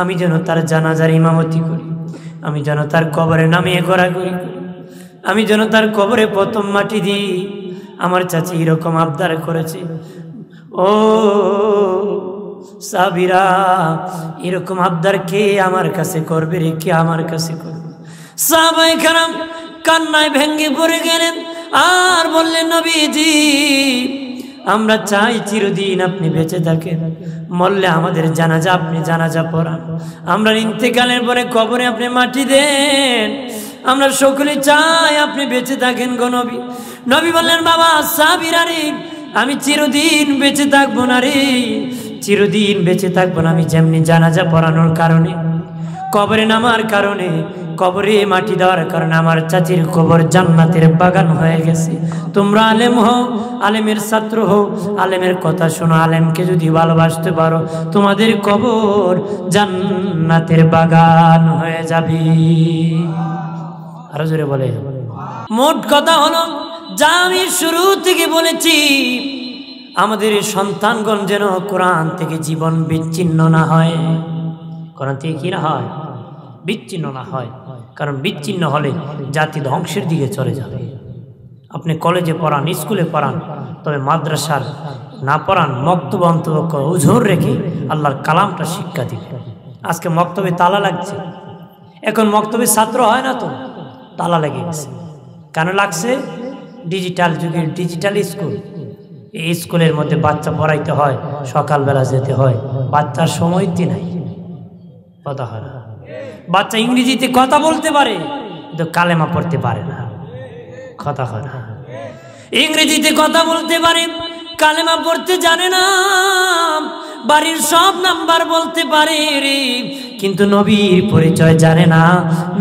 আমি যেন তার জানাজার ইমামতি করি আমি যেন তার কবরে নামিয়ে করা করি আমি যেন তার কবরে প্রথম মাটি দিই আমার চাচি এরকম আবদার করেছে ও সাবিরা এরকম আবদার কে আমার কাছে করবে রে কে আমার কাছে করবে সাবাই খারাপ কান্নায় ভেঙ্গে পড়ে গেলেন আর বললেন নবীজি আমরা চাই চিরদিন আপনি বেঁচে থাকেন মরলে আমাদের জানাজা আপনি জানাজা পড়ান আমরা ইন্তেকালের পরে কবরে আপনি মাটি দেন আমরা সকলে চাই আপনি বেঁচে থাকেন গো নবী নবী বললেন বাবা সাবিরারি আমি চিরদিন বেঁচে থাকবো না রে চিরদিন বেঁচে থাকবো না আমি যেমনি জানাজা পড়ানোর কারণে কবরে নামার কারণে কবরে মাটি দেওয়ার কারণে আমার চাচির কবর জান্নাতের বাগান হয়ে গেছে তোমরা আলেম হও আলেমের ছাত্র হও আলেমের কথা শোনো আলেমকে যদি ভালোবাসতে পারো তোমাদের কবর জান্নাতের বাগান হয়ে যাবি আরো জোরে বলে মোট কথা হলো যা আমি শুরু থেকে বলেছি আমাদের সন্তানগণ যেন কোরআন থেকে জীবন বিচ্ছিন্ন না হয় কোরআন থেকে না হয় বিচ্ছিন্ন না হয় কারণ বিচ্ছিন্ন হলে জাতি ধ্বংসের দিকে চলে যাবে আপনি কলেজে পড়ান স্কুলে পড়ান তবে মাদ্রাসার না পড়ান মক্তব্য অন্তপক্ষ উঝোর রেখে আল্লাহর কালামটা শিক্ষা দিবে আজকে মক্তবে তালা লাগছে এখন মক্তবে ছাত্র হয় না তো তালা লেগে গেছে কেন লাগছে ডিজিটাল যুগের ডিজিটাল স্কুল এই স্কুলের মধ্যে বাচ্চা পড়াইতে হয় সকালবেলা যেতে হয় বাচ্চার সময় নাই কথা হয় না বাচ্চা ইংরেজিতে কথা বলতে পারে কিন্তু কালেমা পড়তে পারে না কথা হয় না ইংরেজিতে কথা বলতে পারে কালেমা পড়তে জানে না বাড়ির সব নাম্বার বলতে পারে রে কিন্তু নবীর পরিচয় জানে না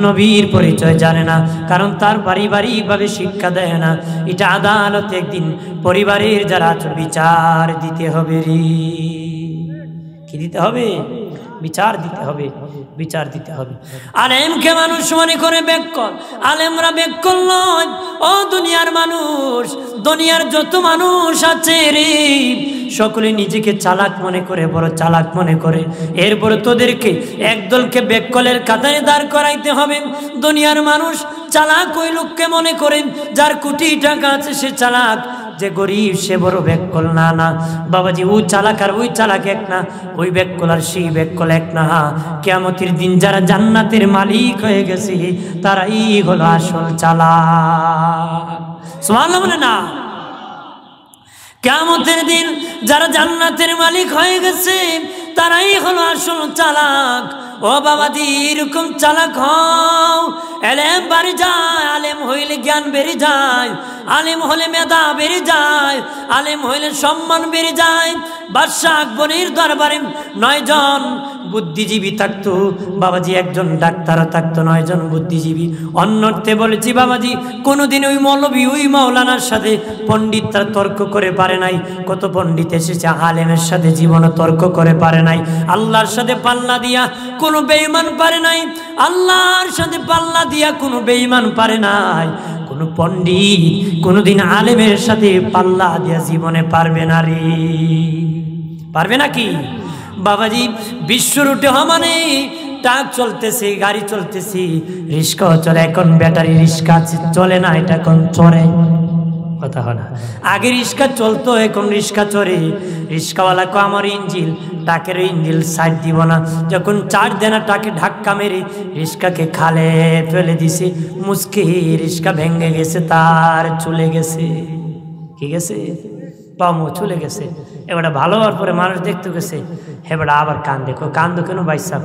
নবীর পরিচয় জানে না কারণ তার পারিবারিকভাবে শিক্ষা দেয় না এটা আদালত একদিন পরিবারের যারা বিচার দিতে হবে রে কি দিতে হবে বিচার দিতে হবে বিচার দিতে হবে আলেমকে মানুষ মনে করে বেকল আলেমরা বেকল নয় ও দুনিয়ার মানুষ দুনিয়ার যত মানুষ আছে রে সকলে নিজেকে চালাক মনে করে বড় চালাক মনে করে এরপরে তোদেরকে একদলকে বেকলের কাতারে দাঁড় করাইতে হবে দুনিয়ার মানুষ চালাক ওই লোককে মনে করেন যার কোটি টাকা আছে সে চালাক যে গরিব সে বড় ব্যাককল না না বাবাজি ওই চালাক আর ওই চালাক এক না ওই ব্যাককল আর সেই ব্যাককল এক না কেমতির দিন যারা জান্নাতের মালিক হয়ে গেছে তারাই হলো আসল চালাক সোমাল বলে না কেমতের দিন যারা জান্নাতের মালিক হয়ে গেছে তারাই হলো আসল চালাক ও বাবা দি এরকম চালাক হও এলেম বাড়ি যায় আলেম হইলে জ্ঞান বেড়ে যায় আলেম হলে মেধা বেড়ে যায় আলেম হইলে সম্মান বেড়ে যায় বাদশাহ আকবরের দরবারে নয়জন বুদ্ধিজীবী থাকতো বাবাজি একজন ডাক্তার থাকতো নয়জন বুদ্ধিজীবী অন্যর্থে বলেছি বাবাজি কোনোদিন ওই মৌলবী ওই মাওলানার সাথে পণ্ডিতরা তর্ক করে পারে নাই কত পণ্ডিত এসেছে আলেমের সাথে জীবনে তর্ক করে পারে নাই আল্লাহর সাথে পাল্লা দিয়া কোনো বেইমান পারে নাই আল্লাহর সাথে পাল্লা দিয়া কোনো বেইমান পারে নাই কোনো পণ্ডিত কোনোদিন আলেমের সাথে পাল্লা দিয়া জীবনে পারবে না রে পারবে নাকি বাবাজি বিশ্ব রুটে হওয়া মানে ট্রাক চলতেছে গাড়ি চলতেছে রিক্সাও চলে এখন ব্যাটারি রিক্সা চলে না এটা এখন চড়ে কথা হয় না আগে রিক্সা চলতো এখন রিক্সা চড়ে রিক্সাওয়ালা কো আমার ইঞ্জিল টাকের ইঞ্জিল সাইড দিব না যখন চার দেনা টাকে ঢাক্কা মেরে রিক্সাকে খালে ফেলে দিছে মুসকি রিক্সা ভেঙে গেছে তার চলে গেছে ঠিক আছে পা মো চলে গেছে এবারে ভালো হওয়ার পরে মানুষ দেখতে গেছে এবারে আবার কান্দে কয় কান্দো কেন বাইসা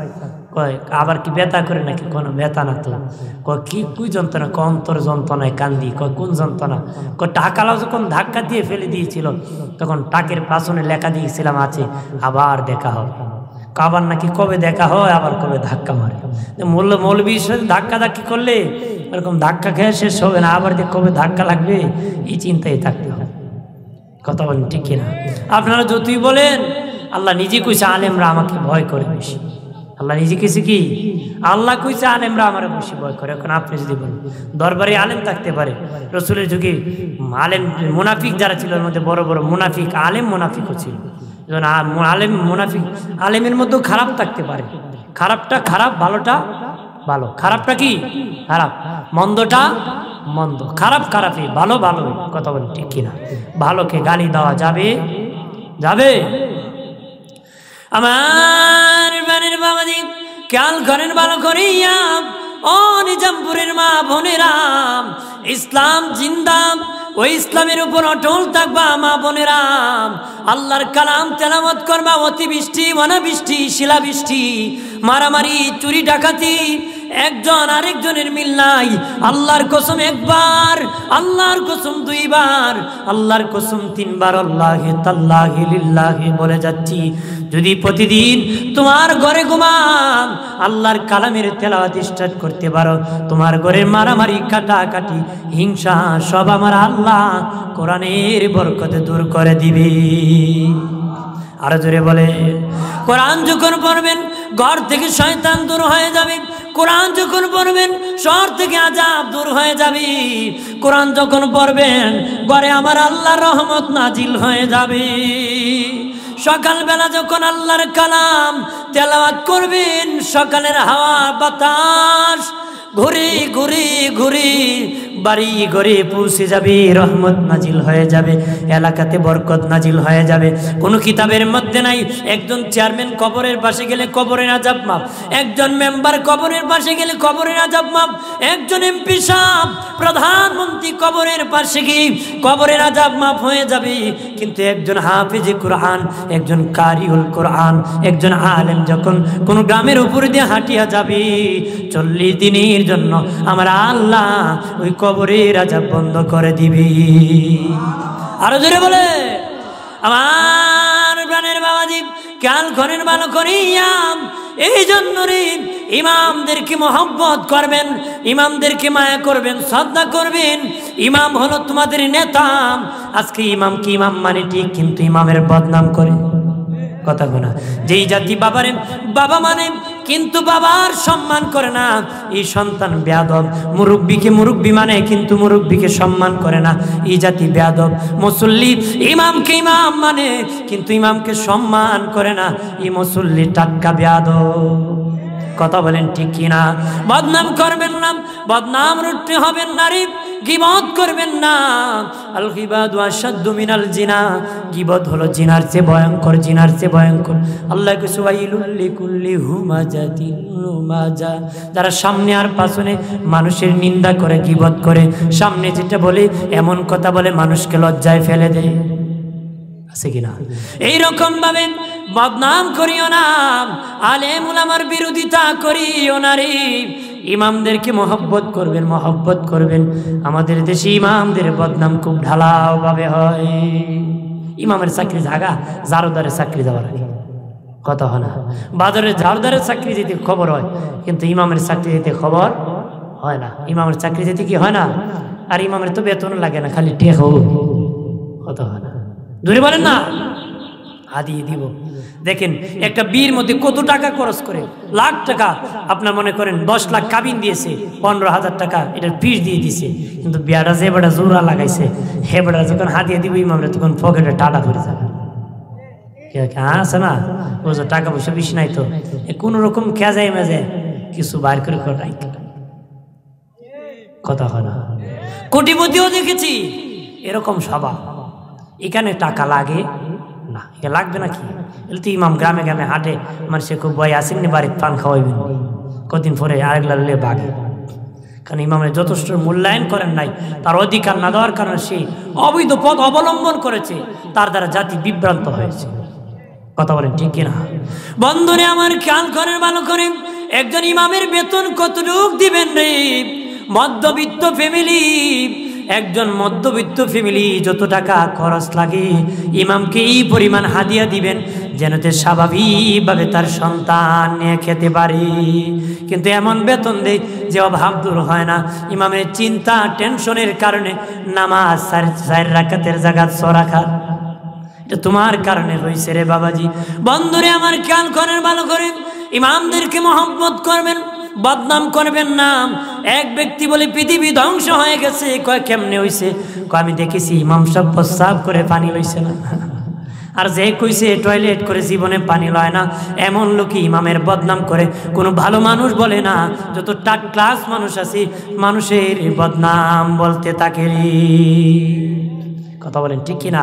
কয় আবার কি ব্যথা করে নাকি কোনো ব্যথা না তো কয় কি কুই যন্ত্রণা ক অন্তর যন্ত্রণায় কান্দি কয় কোন যন্ত্রণা ক টাকালাও যখন ধাক্কা দিয়ে ফেলে দিয়েছিল তখন টাকের পাশনে লেখা দিয়েছিলাম আছে আবার দেখা হবে আবার নাকি কবে দেখা হয় আবার কবে ধাক্কা মারে মূল্য মৌলবীর সাথে ধাক্কা ধাক্কি করলে এরকম ধাক্কা খেয়ে শেষ হবে না আবার যে কবে ধাক্কা লাগবে এই চিন্তাই থাকতে হবে কথা বলেন ঠিক কিনা আপনারা যতই বলেন আল্লাহ নিজে কইছে আলেমরা আমাকে ভয় করে বেশি আল্লাহ নিজে কেছে কি আল্লাহ কইছে আলেমরা আমার বেশি ভয় করে এখন আপনি যদি বলেন দরবারে আলেম থাকতে পারে রসুলের যুগে আলেম মুনাফিক যারা ছিল ওর মধ্যে বড় বড় মুনাফিক আলেম মুনাফিকও ছিল আলেম মুনাফিক আলেমের মধ্যেও খারাপ থাকতে পারে খারাপটা খারাপ ভালোটা ভালো খারাপটা কি খারাপ মন্দটা মন্দ খারাপ খারাপই ভালো ভালো কথা বলি ঠিক কিনা ভালোকে গালি দেওয়া যাবে যাবে আমার বানের দিক খেয়াল করেন ভালো করিয়া ও নিজামপুরের মা বোনেরা ইসলাম জিন্দাম ওই ইসলামের উপর অটল থাকবা মা বোনেরা আল্লাহর কালাম তেলামত করবা অতিবৃষ্টি অনাবৃষ্টি শিলাবৃষ্টি মারামারি চুরি ডাকাতি একজন আরেকজনের মিল নাই আল্লাহর কসম একবার আল্লাহর কসম দুইবার আল্লাহর কসম তিনবার আল্লাহে তাল্লাহে লিল্লাহে বলে যাচ্ছি যদি প্রতিদিন তোমার ঘরে ঘুমাম আল্লাহর কালামের তেলাওয়াত স্টার্ট করতে পারো তোমার ঘরের মারামারি কাটাকাটি হিংসা সব আমার আল্লাহ কোরআনের বরকতে দূর করে দিবে আরো জোরে বলে কোরআন যখন পড়বেন ঘর থেকে শয়তান দূর হয়ে যাবে কোরআন যখন পড়বেন শহর থেকে আজাব দূর হয়ে যাবে কোরআন যখন পড়বেন ঘরে আমার আল্লাহ রহমত নাজিল হয়ে যাবে সকালবেলা যখন আল্লাহর কালাম তেলাওয়াত করবেন সকালের হাওয়া বাতাস ঘুরি ঘুরি ঘুরি বাড়ি ঘরে পৌঁছে যাবে রহমত নাজিল হয়ে যাবে এলাকাতে বরকত নাজিল হয়ে যাবে কোনো কিতাবের মধ্যে নাই একজন চেয়ারম্যান কবরের পাশে গেলে কবরের আজাব মাপ একজন মেম্বার কবরের পাশে গেলে কবরের আজাব মাপ একজন এমপি সাহ প্রধানমন্ত্রী কবরের পাশে গিয়ে কবরের আজাব মাপ হয়ে যাবে কিন্তু একজন হাফিজে কোরআন একজন কারিউল কোরআন একজন আলেম যখন কোনো গ্রামের উপরে দিয়ে হাঁটিয়া যাবে চল্লিশ দিনের জন্য আমার আল্লাহ ওই কবর কবরে রাজা বন্ধ করে দিবি আরো জোরে বলে আমার প্রাণের বাবাজি কাল করেন ভালো করিয়াম এই জন্য রে ইমামদেরকে মোহাম্মত করবেন ইমামদেরকে মায়া করবেন শ্রদ্ধা করবেন ইমাম হলো তোমাদের নেতা আজকে ইমাম কি ইমাম মানে ঠিক কিন্তু ইমামের বদনাম করে কথা গোনা যেই জাতি বাবারে বাবা মানে কিন্তু বাবার সম্মান করে না এই সন্তান বেয়াদব মুরব্বীকে মুরব্বী মানে কিন্তু মুরব্বীকে সম্মান করে না এই জাতি বেয়াদব মুসল্লি ইমামকে ইমাম মানে কিন্তু ইমামকে সম্মান করে না এই মুসল্লি টাটকা বেয়াদব কথা বলেন ঠিক কিনা বদনাম করবেন না বদনাম রুটতে হবেন নারী গিবত করবেন না আল গিবাদ ওয়াশাদ্দু মিনাল জিনা গিবত হলো জিনার চেয়ে ভয়ঙ্কর জিনার চেয়ে ভয়ঙ্কর আল্লাহ কিছু ওয়াইলুল্লি কুল্লি হুমা হুমাজা যারা সামনে আর পাছনে মানুষের নিন্দা করে গিবত করে সামনে যেটা বলে এমন কথা বলে মানুষকে লজ্জায় ফেলে দেয় আছে কিনা এইরকম ভাবে বদনাম করিও না আমার বিরোধিতা করিও না রে ইমামদেরকে মহব্বত করবেন মহব্বত করবেন আমাদের দেশে ইমামদের বদনাম খুব ঢালাওভাবে হয় ইমামের চাকরি জাগা জারোদারের চাকরি দেওয়ার আগে কথা হয় না বাজারে জারোদারের চাকরি যেতে খবর হয় কিন্তু ইমামের চাকরি যেতে খবর হয় না ইমামের চাকরি যেতে কি হয় না আর ইমামের তো বেতন লাগে না খালি টেক হোক কথা হয় না ধরে বলেন না হাদিয়ে দিব দেখেন একটা বীর মধ্যে কত টাকা খরচ করে লাখ টাকা আপনার মনে করেন দশ লাখ কাবিন দিয়েছে পনেরো হাজার টাকা এটার ফিস দিয়ে দিছে কিন্তু বিয়াটা যে বেটা জোড়া লাগাইছে হে বেটা যখন হাতিয়ে দিব ইমামরা তখন পকেটে টাটা পড়ে যাবে হ্যাঁ আছে না বলছো টাকা পয়সা বেশি নাই তো কোনো রকম খেজাই মেজে কিছু বাইর করে কথা হয় না কোটিপতিও দেখেছি এরকম স্বভাব এখানে টাকা লাগে না এটা লাগবে না কি তো ইমাম গ্রামে গ্রামে হাটে সে খুব ভয় আসেননি বাড়ির পান খাওয়াইবে কদিন পরে আরেকলা লে বাগে কারণ ইমামের যথেষ্ট মূল্যায়ন করেন নাই তার অধিকার না দেওয়ার কারণে সে অবৈধ পথ অবলম্বন করেছে তার দ্বারা জাতি বিভ্রান্ত হয়েছে কথা বলেন ঠিক কিনা বন্ধনে আমার খেয়াল করেন ভালো করেন একজন ইমামের বেতন কতটুক দিবেন রে মধ্যবিত্ত ফ্যামিলি একজন মধ্যবিত্ত ফ্যামিলি যত টাকা খরচ লাগে ইমামকে এই পরিমাণ হাদিয়া দিবেন যেন তে স্বাভাবিকভাবে তার সন্তান নিয়ে খেতে পারে কিন্তু এমন বেতন দেয় যে অভাব দূর হয় না ইমামের চিন্তা টেনশনের কারণে নামাজ চার রাখাতের জায়গা স রাখার এটা তোমার কারণে হয়েছে রে বাবাজি বন্ধুরে আমার খেয়াল করেন ভালো করেন ইমামদেরকে মোহাম্মত করবেন বদনাম করবেন না এক ব্যক্তি বলে পৃথিবী ধ্বংস হয়ে গেছে কয় কেমনে হইছে আমি দেখেছি ইমাম সব প্রস্তাব করে পানি লইছে না আর যে কইছে টয়লেট করে জীবনে পানি লয় না এমন লোকই ইমামের বদনাম করে কোনো ভালো মানুষ বলে না যত টাক ক্লাস মানুষ আছি মানুষের বদনাম বলতে তাকে কথা বলেন ঠিক কিনা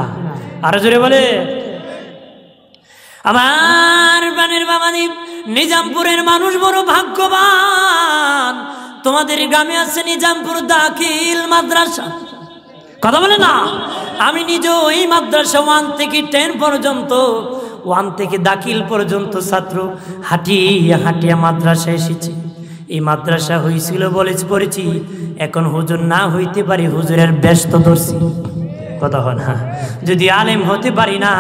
আরো জোরে বলে আমার বানের বাবাদীপ নিজামপুরের মানুষ বড় ভাগ্যবান তোমাদের গ্রামে আছে নিজামপুর দাখিল মাদ্রাসা কথা বলে না আমি নিজেও ওই মাদ্রাসা ওয়ান থেকে টেন পর্যন্ত ওয়ান থেকে দাখিল পর্যন্ত ছাত্র হাঁটিয়ে হাঁটিয়ে মাদ্রাসা এসেছি এই মাদ্রাসা হয়েছিল বলে পড়েছি এখন হুজুর না হইতে পারি হুজুরের ব্যস্ত দর্শী কথা হয় না যদি আলেম হতে পারি না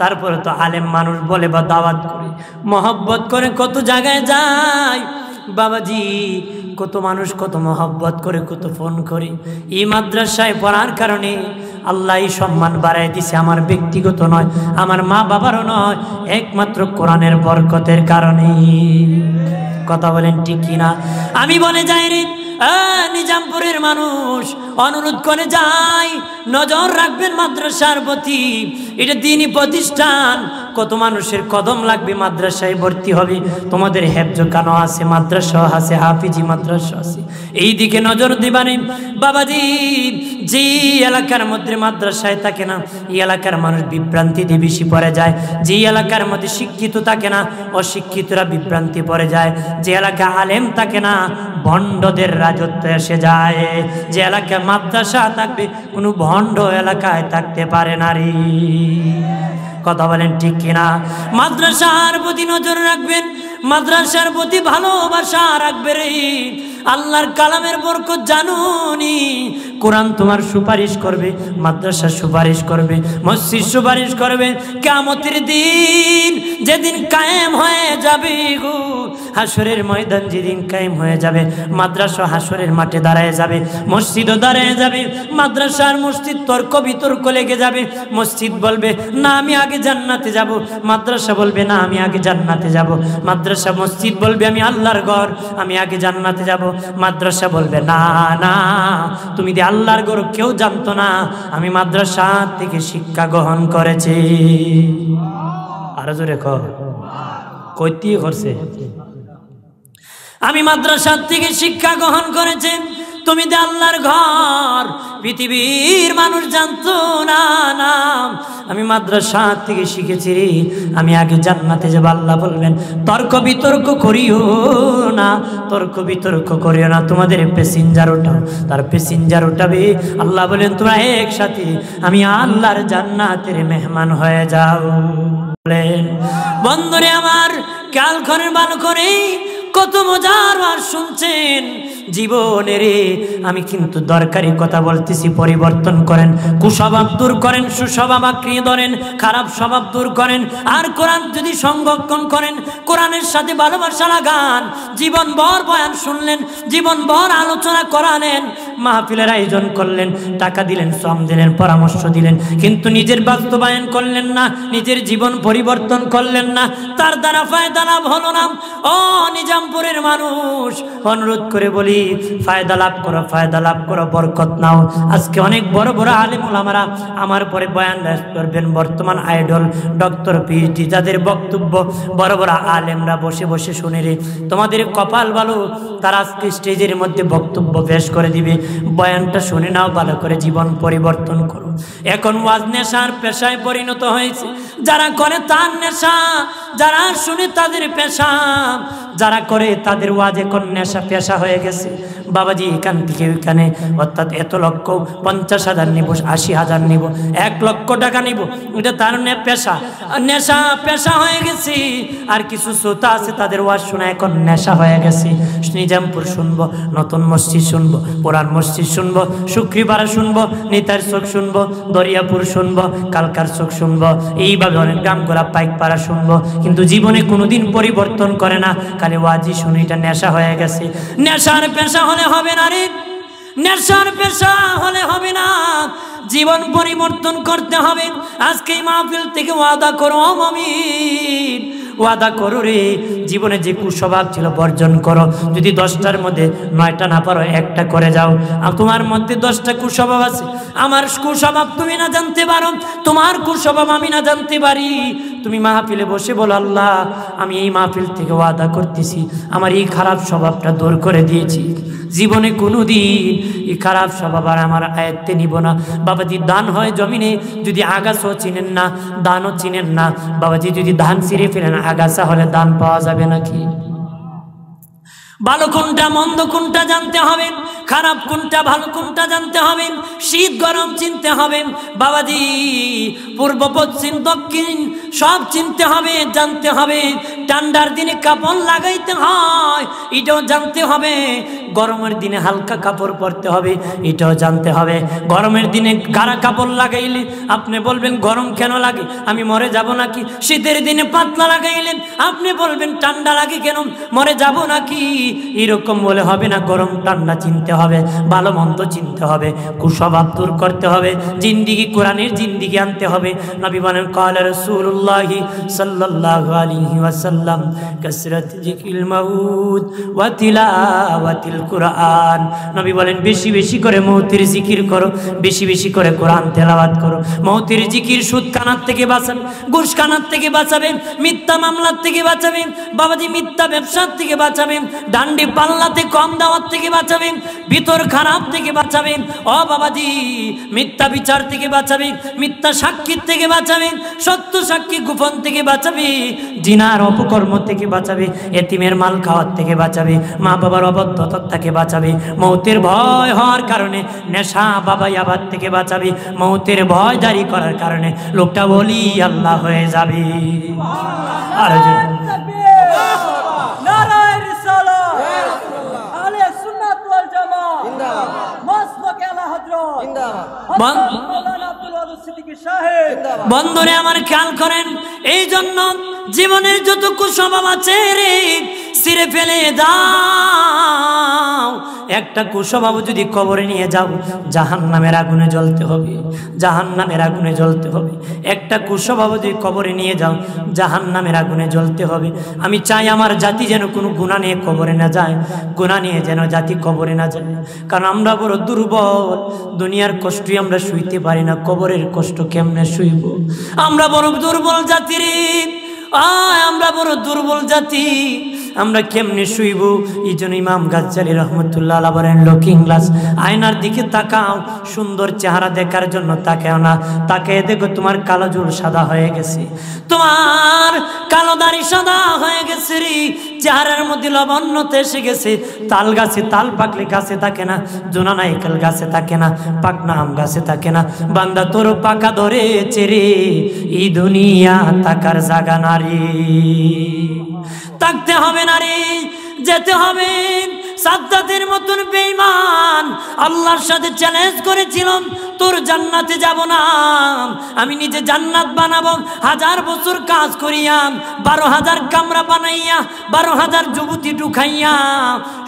তারপরে তো আলেম মানুষ বলে বা দাওয়াত করে মহব্বত করে কত জায়গায় যায় বাবাজি কত মানুষ কত মহব্বত করে কত ফোন করে এই মাদ্রাসায় পড়ার কারণে আল্লাহ সম্মান বাড়াই দিছে আমার ব্যক্তিগত নয় আমার মা বাবারও নয় একমাত্র কোরআনের বরকতের কারণে কথা বলেন ঠিক কিনা আমি বলে যাই রে নিজামপুরের মানুষ অনুরোধ করে যাই নজর রাখবেন মাদ্রাসার প্রতি এটা দিনই প্রতিষ্ঠান কত মানুষের কদম লাগবে মাদ্রাসায় ভর্তি হবে তোমাদের জোকানো আছে মাদ্রাসা আছে হাফিজি মাদ্রাসা আছে এই দিকে নজর দিবানি বাবাজি যে এলাকার মধ্যে মাদ্রাসায় থাকে না এই এলাকার মানুষ বিভ্রান্তিতে বেশি পড়ে যায় যে এলাকার মধ্যে শিক্ষিত থাকে না অশিক্ষিতরা বিভ্রান্তি পড়ে যায় যে এলাকা আলেম থাকে না ভণ্ডদের রাজত্ব এসে যায় যে এলাকায় মাদ্রাসা থাকবে কোনো ভণ্ড এলাকায় থাকতে পারে নারী কথা বলেন ঠিক কিনা মাদ্রাসার প্রতি নজর রাখবেন মাদ্রাসার প্রতি ভালোবাসা রাখবেন আল্লাহর কালামের বরক জানুনি কোরআন তোমার সুপারিশ করবে মাদ্রাসা সুপারিশ করবে মসজিদ সুপারিশ করবে কেমতির দিন যেদিন কায়েম হয়ে যাবে গো হাসরের ময়দান যেদিন কায়েম হয়ে যাবে মাদ্রাসা হাসরের মাঠে দাঁড়ায় যাবে মসজিদও দাঁড়ায় যাবে মাদ্রাসার মসজিদ তর্ক বিতর্ক লেগে যাবে মসজিদ বলবে না আমি আগে জান্নাতে যাব মাদ্রাসা বলবে না আমি আগে জান্নাতে যাব মাদ্রাসা মসজিদ বলবে আমি আল্লাহর ঘর আমি আগে জান্নাতে যাব মাদ্রাসা বলবে না না তুমি যে আল্লাহর গরু কেউ জানতো না আমি মাদ্রাসা থেকে শিক্ষা গ্রহণ করেছি আরো জোরে কইতি করছে আমি মাদ্রাসার থেকে শিক্ষা গ্রহণ করেছি তুমি দে আল্লাহর ঘর পৃথিবীর মানুষ জানতো না নাম আমি মাদ্রাসা থেকে শিখেছি রে আমি আগে জান্নাতে যাব আল্লাহ বলবেন তর্ক বিতর্ক করিও না তর্ক বিতর্ক করিও না তোমাদের প্যাসেঞ্জার ওঠাও তার প্যাসেঞ্জার ওঠাবে আল্লাহ বলেন তোমরা একসাথে আমি আল্লাহর জান্নাতের মেহমান হয়ে যাও বলেন বন্ধুরে আমার খেয়াল করেন ভালো করে কত মজার আর শুনছেন জীবনের আমি কিন্তু দরকারি কথা বলতেছি পরিবর্তন করেন কুস্বভাব দূর করেন সুস্বভাব আঁকড়িয়ে ধরেন খারাপ স্বভাব দূর করেন আর কোরআন যদি সংরক্ষণ করেন কোরআনের সাথে ভালোবাসা লাগান জীবন বর বয়ান শুনলেন জীবন বর আলোচনা করালেন মাহফিলের আয়োজন করলেন টাকা দিলেন শ্রম দিলেন পরামর্শ দিলেন কিন্তু নিজের বাস্তবায়ন করলেন না নিজের জীবন পরিবর্তন করলেন না তার দ্বারা ফায়দা লাভ হলো না ও নিজাম রামপুরের মানুষ অনুরোধ করে বলি ফায়দা লাভ করো ফায়দা লাভ করো বরকত নাও আজকে অনেক বড় বড় আলিমুল আমারা আমার পরে বয়ান করবেন বর্তমান আইডল ডক্টর পিএইচডি যাদের বক্তব্য বড় বড় আলেমরা বসে বসে শুনে রে তোমাদের কপাল ভালো তারা আজকে স্টেজের মধ্যে বক্তব্য বেশ করে দিবে বয়ানটা শুনে নাও ভালো করে জীবন পরিবর্তন করো এখন ওয়াজ নেশার পেশায় পরিণত হয়েছে যারা করে তার নেশা যারা শুনে তাদের পেশা যারা করে তাদের ওয়াজে কোন নেশা পেশা হয়ে গেছে বাবাজি এখান থেকে ওইখানে অর্থাৎ এত লক্ষ পঞ্চাশ হাজার নিব আশি হাজার নিব এক লক্ষ টাকা নিব এটা তার পেশা নেশা পেশা হয়ে গেছি আর কিছু শ্রোতা আছে তাদের ওয়াজ শোনা এখন নেশা হয়ে গেছি নিজামপুর শুনবো নতুন মসজিদ শুনবো পুরান মসজিদ শুনবো শুক্রিবারা শুনবো নেতার চোখ শুনবো দরিয়াপুর শুনবো কালকার চোখ শুনবো এইভাবে অনেক গ্রাম গোলা পাইকপাড়া শুনবো কিন্তু জীবনে কোনোদিন পরিবর্তন করে না খালি ওয়াজি শুনে এটা নেশা হয়ে গেছে নেশার পেশা হলে হবে না রে নেশার পেশা হলে হবে না জীবন পরিবর্তন করতে হবে আজকে মাহফিল থেকে ওয়াদা করো মমিন ওয়াদা করো রে জীবনে যে কুস্বভাব ছিল বর্জন করো যদি দশটার মধ্যে নয়টা না পারো একটা করে যাও তোমার মধ্যে দশটা কুস্বভাব আছে আমার কুস্বভাব তুমি না জানতে পারো তোমার কুস্বভাব আমি না জানতে পারি তুমি মাহফিলে বসে বলো আল্লাহ আমি এই মাহফিল থেকে ওয়াদা করতেছি আমার এই খারাপ স্বভাবটা দূর করে দিয়েছি জীবনে কোনো দিন এই খারাপ স্বভাব আর আমার আয়ত্তে নিব না বাবাজি দান হয় জমিনে যদি আগাছাও চিনেন না দানও চিনেন না বাবাজি যদি ধান ছিঁড়ে ফেলেন আগাছা হলে দান পাওয়া যাবে নাকি ভালো কোনটা মন্দ কোনটা জানতে হবে খারাপ কোনটা ভালো কোনটা জানতে হবে শীত গরম চিনতে হবে বাবাজি পূর্ব পশ্চিম দক্ষিণ সব চিনতে হবে জানতে হবে ঠান্ডার দিনে কাপড় লাগাইতে হয় এটাও জানতে হবে গরমের দিনে হালকা কাপড় পরতে হবে এটাও জানতে হবে গরমের দিনে কারা কাপড় লাগাইলে আপনি বলবেন গরম কেন লাগে আমি মরে যাব নাকি শীতের দিনে পাতলা লাগাইলেন আপনি বলবেন ঠান্ডা লাগে কেন মরে যাব নাকি এরকম বলে হবে না গরম ঠান্ডা চিনতে হবে ভালো মন্দ চিনতে হবে কুস্বভাব দূর করতে হবে জিন্দিগি কোরআনের জিন্দিগি আনতে হবে নবী বলেন কাল রসুল্লাহ সাল্লাহ আলী ওয়াসাল্লাম কসরত জিকিল মাউদ ওয়াতিলা ওয়াতিলা কোরআন নবী বলেন বেশি বেশি করে মৌতির জিকির করো বেশি বেশি করে কোরআন করো মৌতির জিকির সুদ কানার থেকে ঘুষ কানার থেকে বাঁচাবেন মিথ্যা মামলার থেকে বাঁচাবেন বাবাজি মিথ্যা ব্যবসার থেকে বাঁচাবেন ডান্ডি পাল্লাতে কম দেওয়ার থেকে বাঁচাবেন ভিতর খারাপ থেকে বাঁচাবেন অ বাবাজি মিথ্যা বিচার থেকে বাঁচাবেন মিথ্যা সাক্ষীর থেকে বাঁচাবেন সত্য সাক্ষী গোপন থেকে বাঁচাবেন জিনার অপকর্ম থেকে বাঁচাবে এতিমের মাল খাওয়ার থেকে বাঁচাবে মা বাবার অবদ্ধতার থেকে বাঁচাবে মৌতের ভয় হওয়ার কারণে নেশা বাবা আবার থেকে বাঁচাবে মৌতের ভয় জারি করার কারণে লোকটা বলি আল্লাহ হয়ে যাবে আর বন্ধুরে আমার খেয়াল করেন এই জন্য জীবনের যত স্বভাব আছে রে সিরে ফেলে দাও একটা কুস্বভাব যদি কবরে নিয়ে যাও জাহান নামের আগুনে জ্বলতে হবে জাহান নামের আগুনে জ্বলতে হবে একটা কুস্বভাব যদি কবরে নিয়ে যাও জাহান নামের আগুনে জ্বলতে হবে আমি চাই আমার জাতি যেন কোনো গুণা নিয়ে কবরে না যায় গুণা নিয়ে যেন জাতি কবরে না যায় কারণ আমরা বড় দুর্বল দুনিয়ার কষ্টই আমরা শুইতে পারি না কবরের কষ্ট কেমনে শুইব আমরা বড় দুর্বল জাতির আয় আমরা বড় দুর্বল জাতি আমরা কেমনি শুইব এই জন্য ইমাম গাজ্জালি রহমতুল্লাহ বলেন লুকিং গ্লাস আয়নার দিকে তাকাও সুন্দর চেহারা দেখার জন্য তাকেও না তাকে দেখো তোমার কালো জোর সাদা হয়ে গেছে তোমার কালো দাড়ি সাদা হয়ে গেছে রে চেহারার মধ্যে লবণ্যতে এসে গেছে তাল গাছে তাল পাকলে গাছে থাকে না জোনা নাইকেল গাছে থাকে না পাকনা আম গাছে থাকে না বান্দা তোর পাকা ধরেছে রে ই দুনিয়া তাকার জাগা নারী থাকতে হবে না রে যেতে হবে সাজ্জাদের মতন বেইমান আল্লাহর সাথে চ্যালেঞ্জ করেছিলাম তোর জান্নাতে যাব না আমি নিজে জান্নাত বানাবো হাজার বছর কাজ করিয়াম বারো হাজার কামরা বানাইয়া বারো হাজার যুবতী ঢুকাইয়া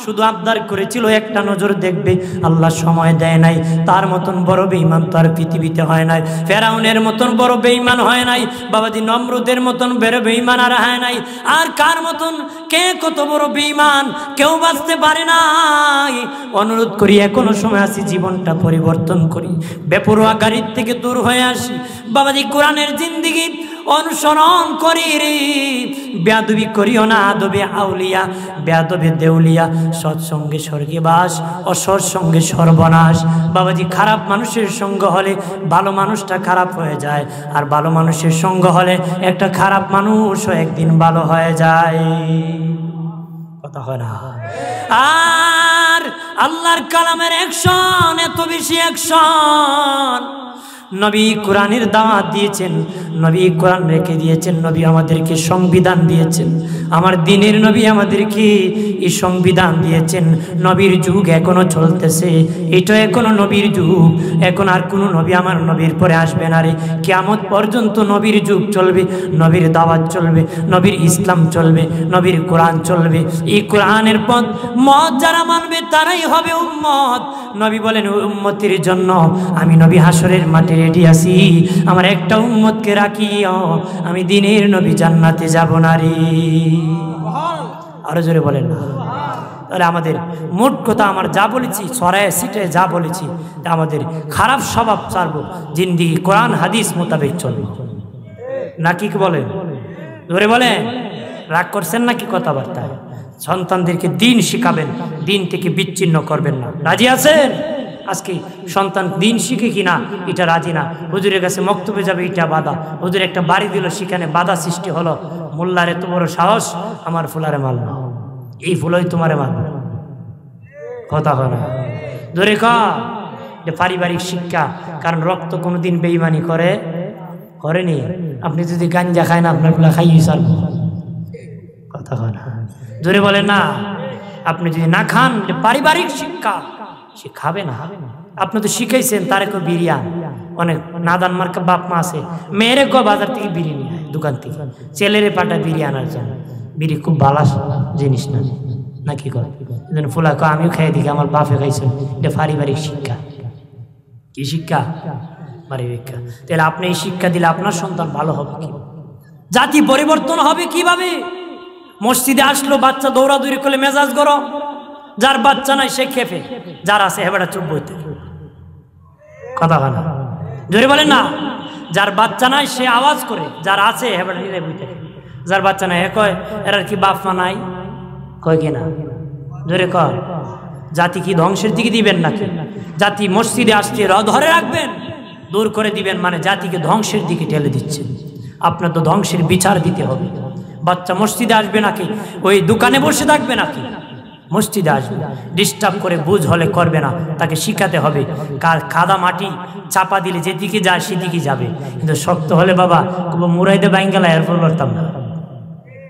শুধু আবদার করেছিল একটা নজর দেখবে আল্লাহ সময় দেয় নাই তার মতন বড় বেইমান তো আর পৃথিবীতে হয় নাই ফেরাউনের মতন বড় বেইমান হয় নাই বাবাজি নম্রদের মতন বেরো বেইমান আর হয় নাই আর কার মতন কে কত বড় বেইমান কেউ বাঁচতে পারে নাই অনুরোধ করি এখনো সময় আসি জীবনটা পরিবর্তন করি বেপরোয়া গাড়ির থেকে দূর হয়ে আসি বাবাজি কোরআনের জিন্দিগি অনুসরণ করি রে বেদবি করিও না আদবে আউলিয়া বেদবে দেউলিয়া সৎসঙ্গে স্বর্গে বাস অসৎ সঙ্গে সর্বনাশ বাবাজি খারাপ মানুষের সঙ্গ হলে ভালো মানুষটা খারাপ হয়ে যায় আর ভালো মানুষের সঙ্গ হলে একটা খারাপ মানুষও একদিন ভালো হয়ে যায় কথা হয় না আর আল্লাহর কালামের একশন এত বেশি একশন নবী কোরআনের দাওয়াত দিয়েছেন নবী কোরআন রেখে দিয়েছেন নবী আমাদেরকে সংবিধান দিয়েছেন আমার দিনের নবী আমাদেরকে এই সংবিধান দিয়েছেন নবীর যুগ এখনও চলতেছে এটা এখনও নবীর যুগ এখন আর কোনো নবী আমার নবীর পরে আসবে না রে কেমন পর্যন্ত নবীর যুগ চলবে নবীর দাওয়াত চলবে নবীর ইসলাম চলবে নবীর কোরআন চলবে এই কোরআনের পথ মত যারা মানবে তারাই হবে উম্মত নবী বলেন উম্মতির জন্য আমি নবী হাসরের মাঠে রেডি আছি আমার একটা উম্মতকে রাখিও আমি দিনের নবী জান্নাতে যাব না রে আরো জোরে বলেন না তাহলে আমাদের মোট কথা আমার যা বলেছি সরায় সিটে যা বলেছি তা আমাদের খারাপ স্বভাব চালব জিন্দিগি কোরআন হাদিস মোতাবেক চলবে না কি বলেন ধরে বলে রাগ করছেন নাকি কথাবার্তায় সন্তানদেরকে দিন শিখাবেন দিন থেকে বিচ্ছিন্ন করবেন না রাজি আছেন আজকে সন্তান দিন শিখে কিনা এটা রাজি না হুজুরের কাছে মক্তবে যাবে এটা বাধা হুজুর একটা বাড়ি দিল সেখানে বাধা সৃষ্টি হলো মোল্লার এত বড় সাহস আমার ফুলারে মাল না এই ফুলই তোমারে মাল কথা হয় না ধরে ক পারিবারিক শিক্ষা কারণ রক্ত কোনোদিন বেইমানি করে করেনি আপনি যদি গাঞ্জা খায় না আপনার ফুলা খাইয়ে সারব কথা হয় না ধরে বলে না আপনি যদি না খান পারিবারিক শিক্ষা সে খাবে না আপনি তো শিখাইছেন তারে কো বিরিয়ান অনেক নাদান মার্কা বাপ মা আছে মেয়েরে কো বাজার থেকে বিরিয়ানি নিয়ে আয় দোকান থেকে ছেলের পাটা বিড়ি আনার জন্য বিরি খুব বালাস জিনিস না নাকি কয় ফুলা কো আমিও খাই দিকে আমার বাপে খাইছে এটা পারিবারিক শিক্ষা কি শিক্ষা পারিবারিক তাহলে আপনি এই শিক্ষা দিলে আপনার সন্তান ভালো হবে কি জাতি পরিবর্তন হবে কিভাবে মসজিদে আসলো বাচ্চা দৌড়াদৌড়ি করলে মেজাজ গরম যার বাচ্চা নাই সে খেপে যার আছে হেবাটা চুপ বইতে কথা বলে না জোরে বলেন না যার বাচ্চা নাই সে আওয়াজ করে যার আছে হেবাটা নিজে বইতে যার বাচ্চা নাই হে কয় আর কি বাপমা নাই কয় কিনা জোরে কর জাতি কি ধ্বংসের দিকে দিবেন নাকি জাতি মসজিদে আসছে ধরে রাখবেন দূর করে দিবেন মানে জাতিকে ধ্বংসের দিকে ঠেলে দিচ্ছে আপনার তো ধ্বংসের বিচার দিতে হবে বাচ্চা মসজিদে আসবে নাকি ওই দোকানে বসে থাকবে নাকি মসজিদে আসবে ডিস্টার্ব করে বুঝ হলে করবে না তাকে শিখাতে হবে কার কাদা মাটি চাপা দিলে যেদিকে যায় সেদিকে যাবে কিন্তু শক্ত হলে বাবা মুরাইদে বাইঙ্গালা এরপর করতাম না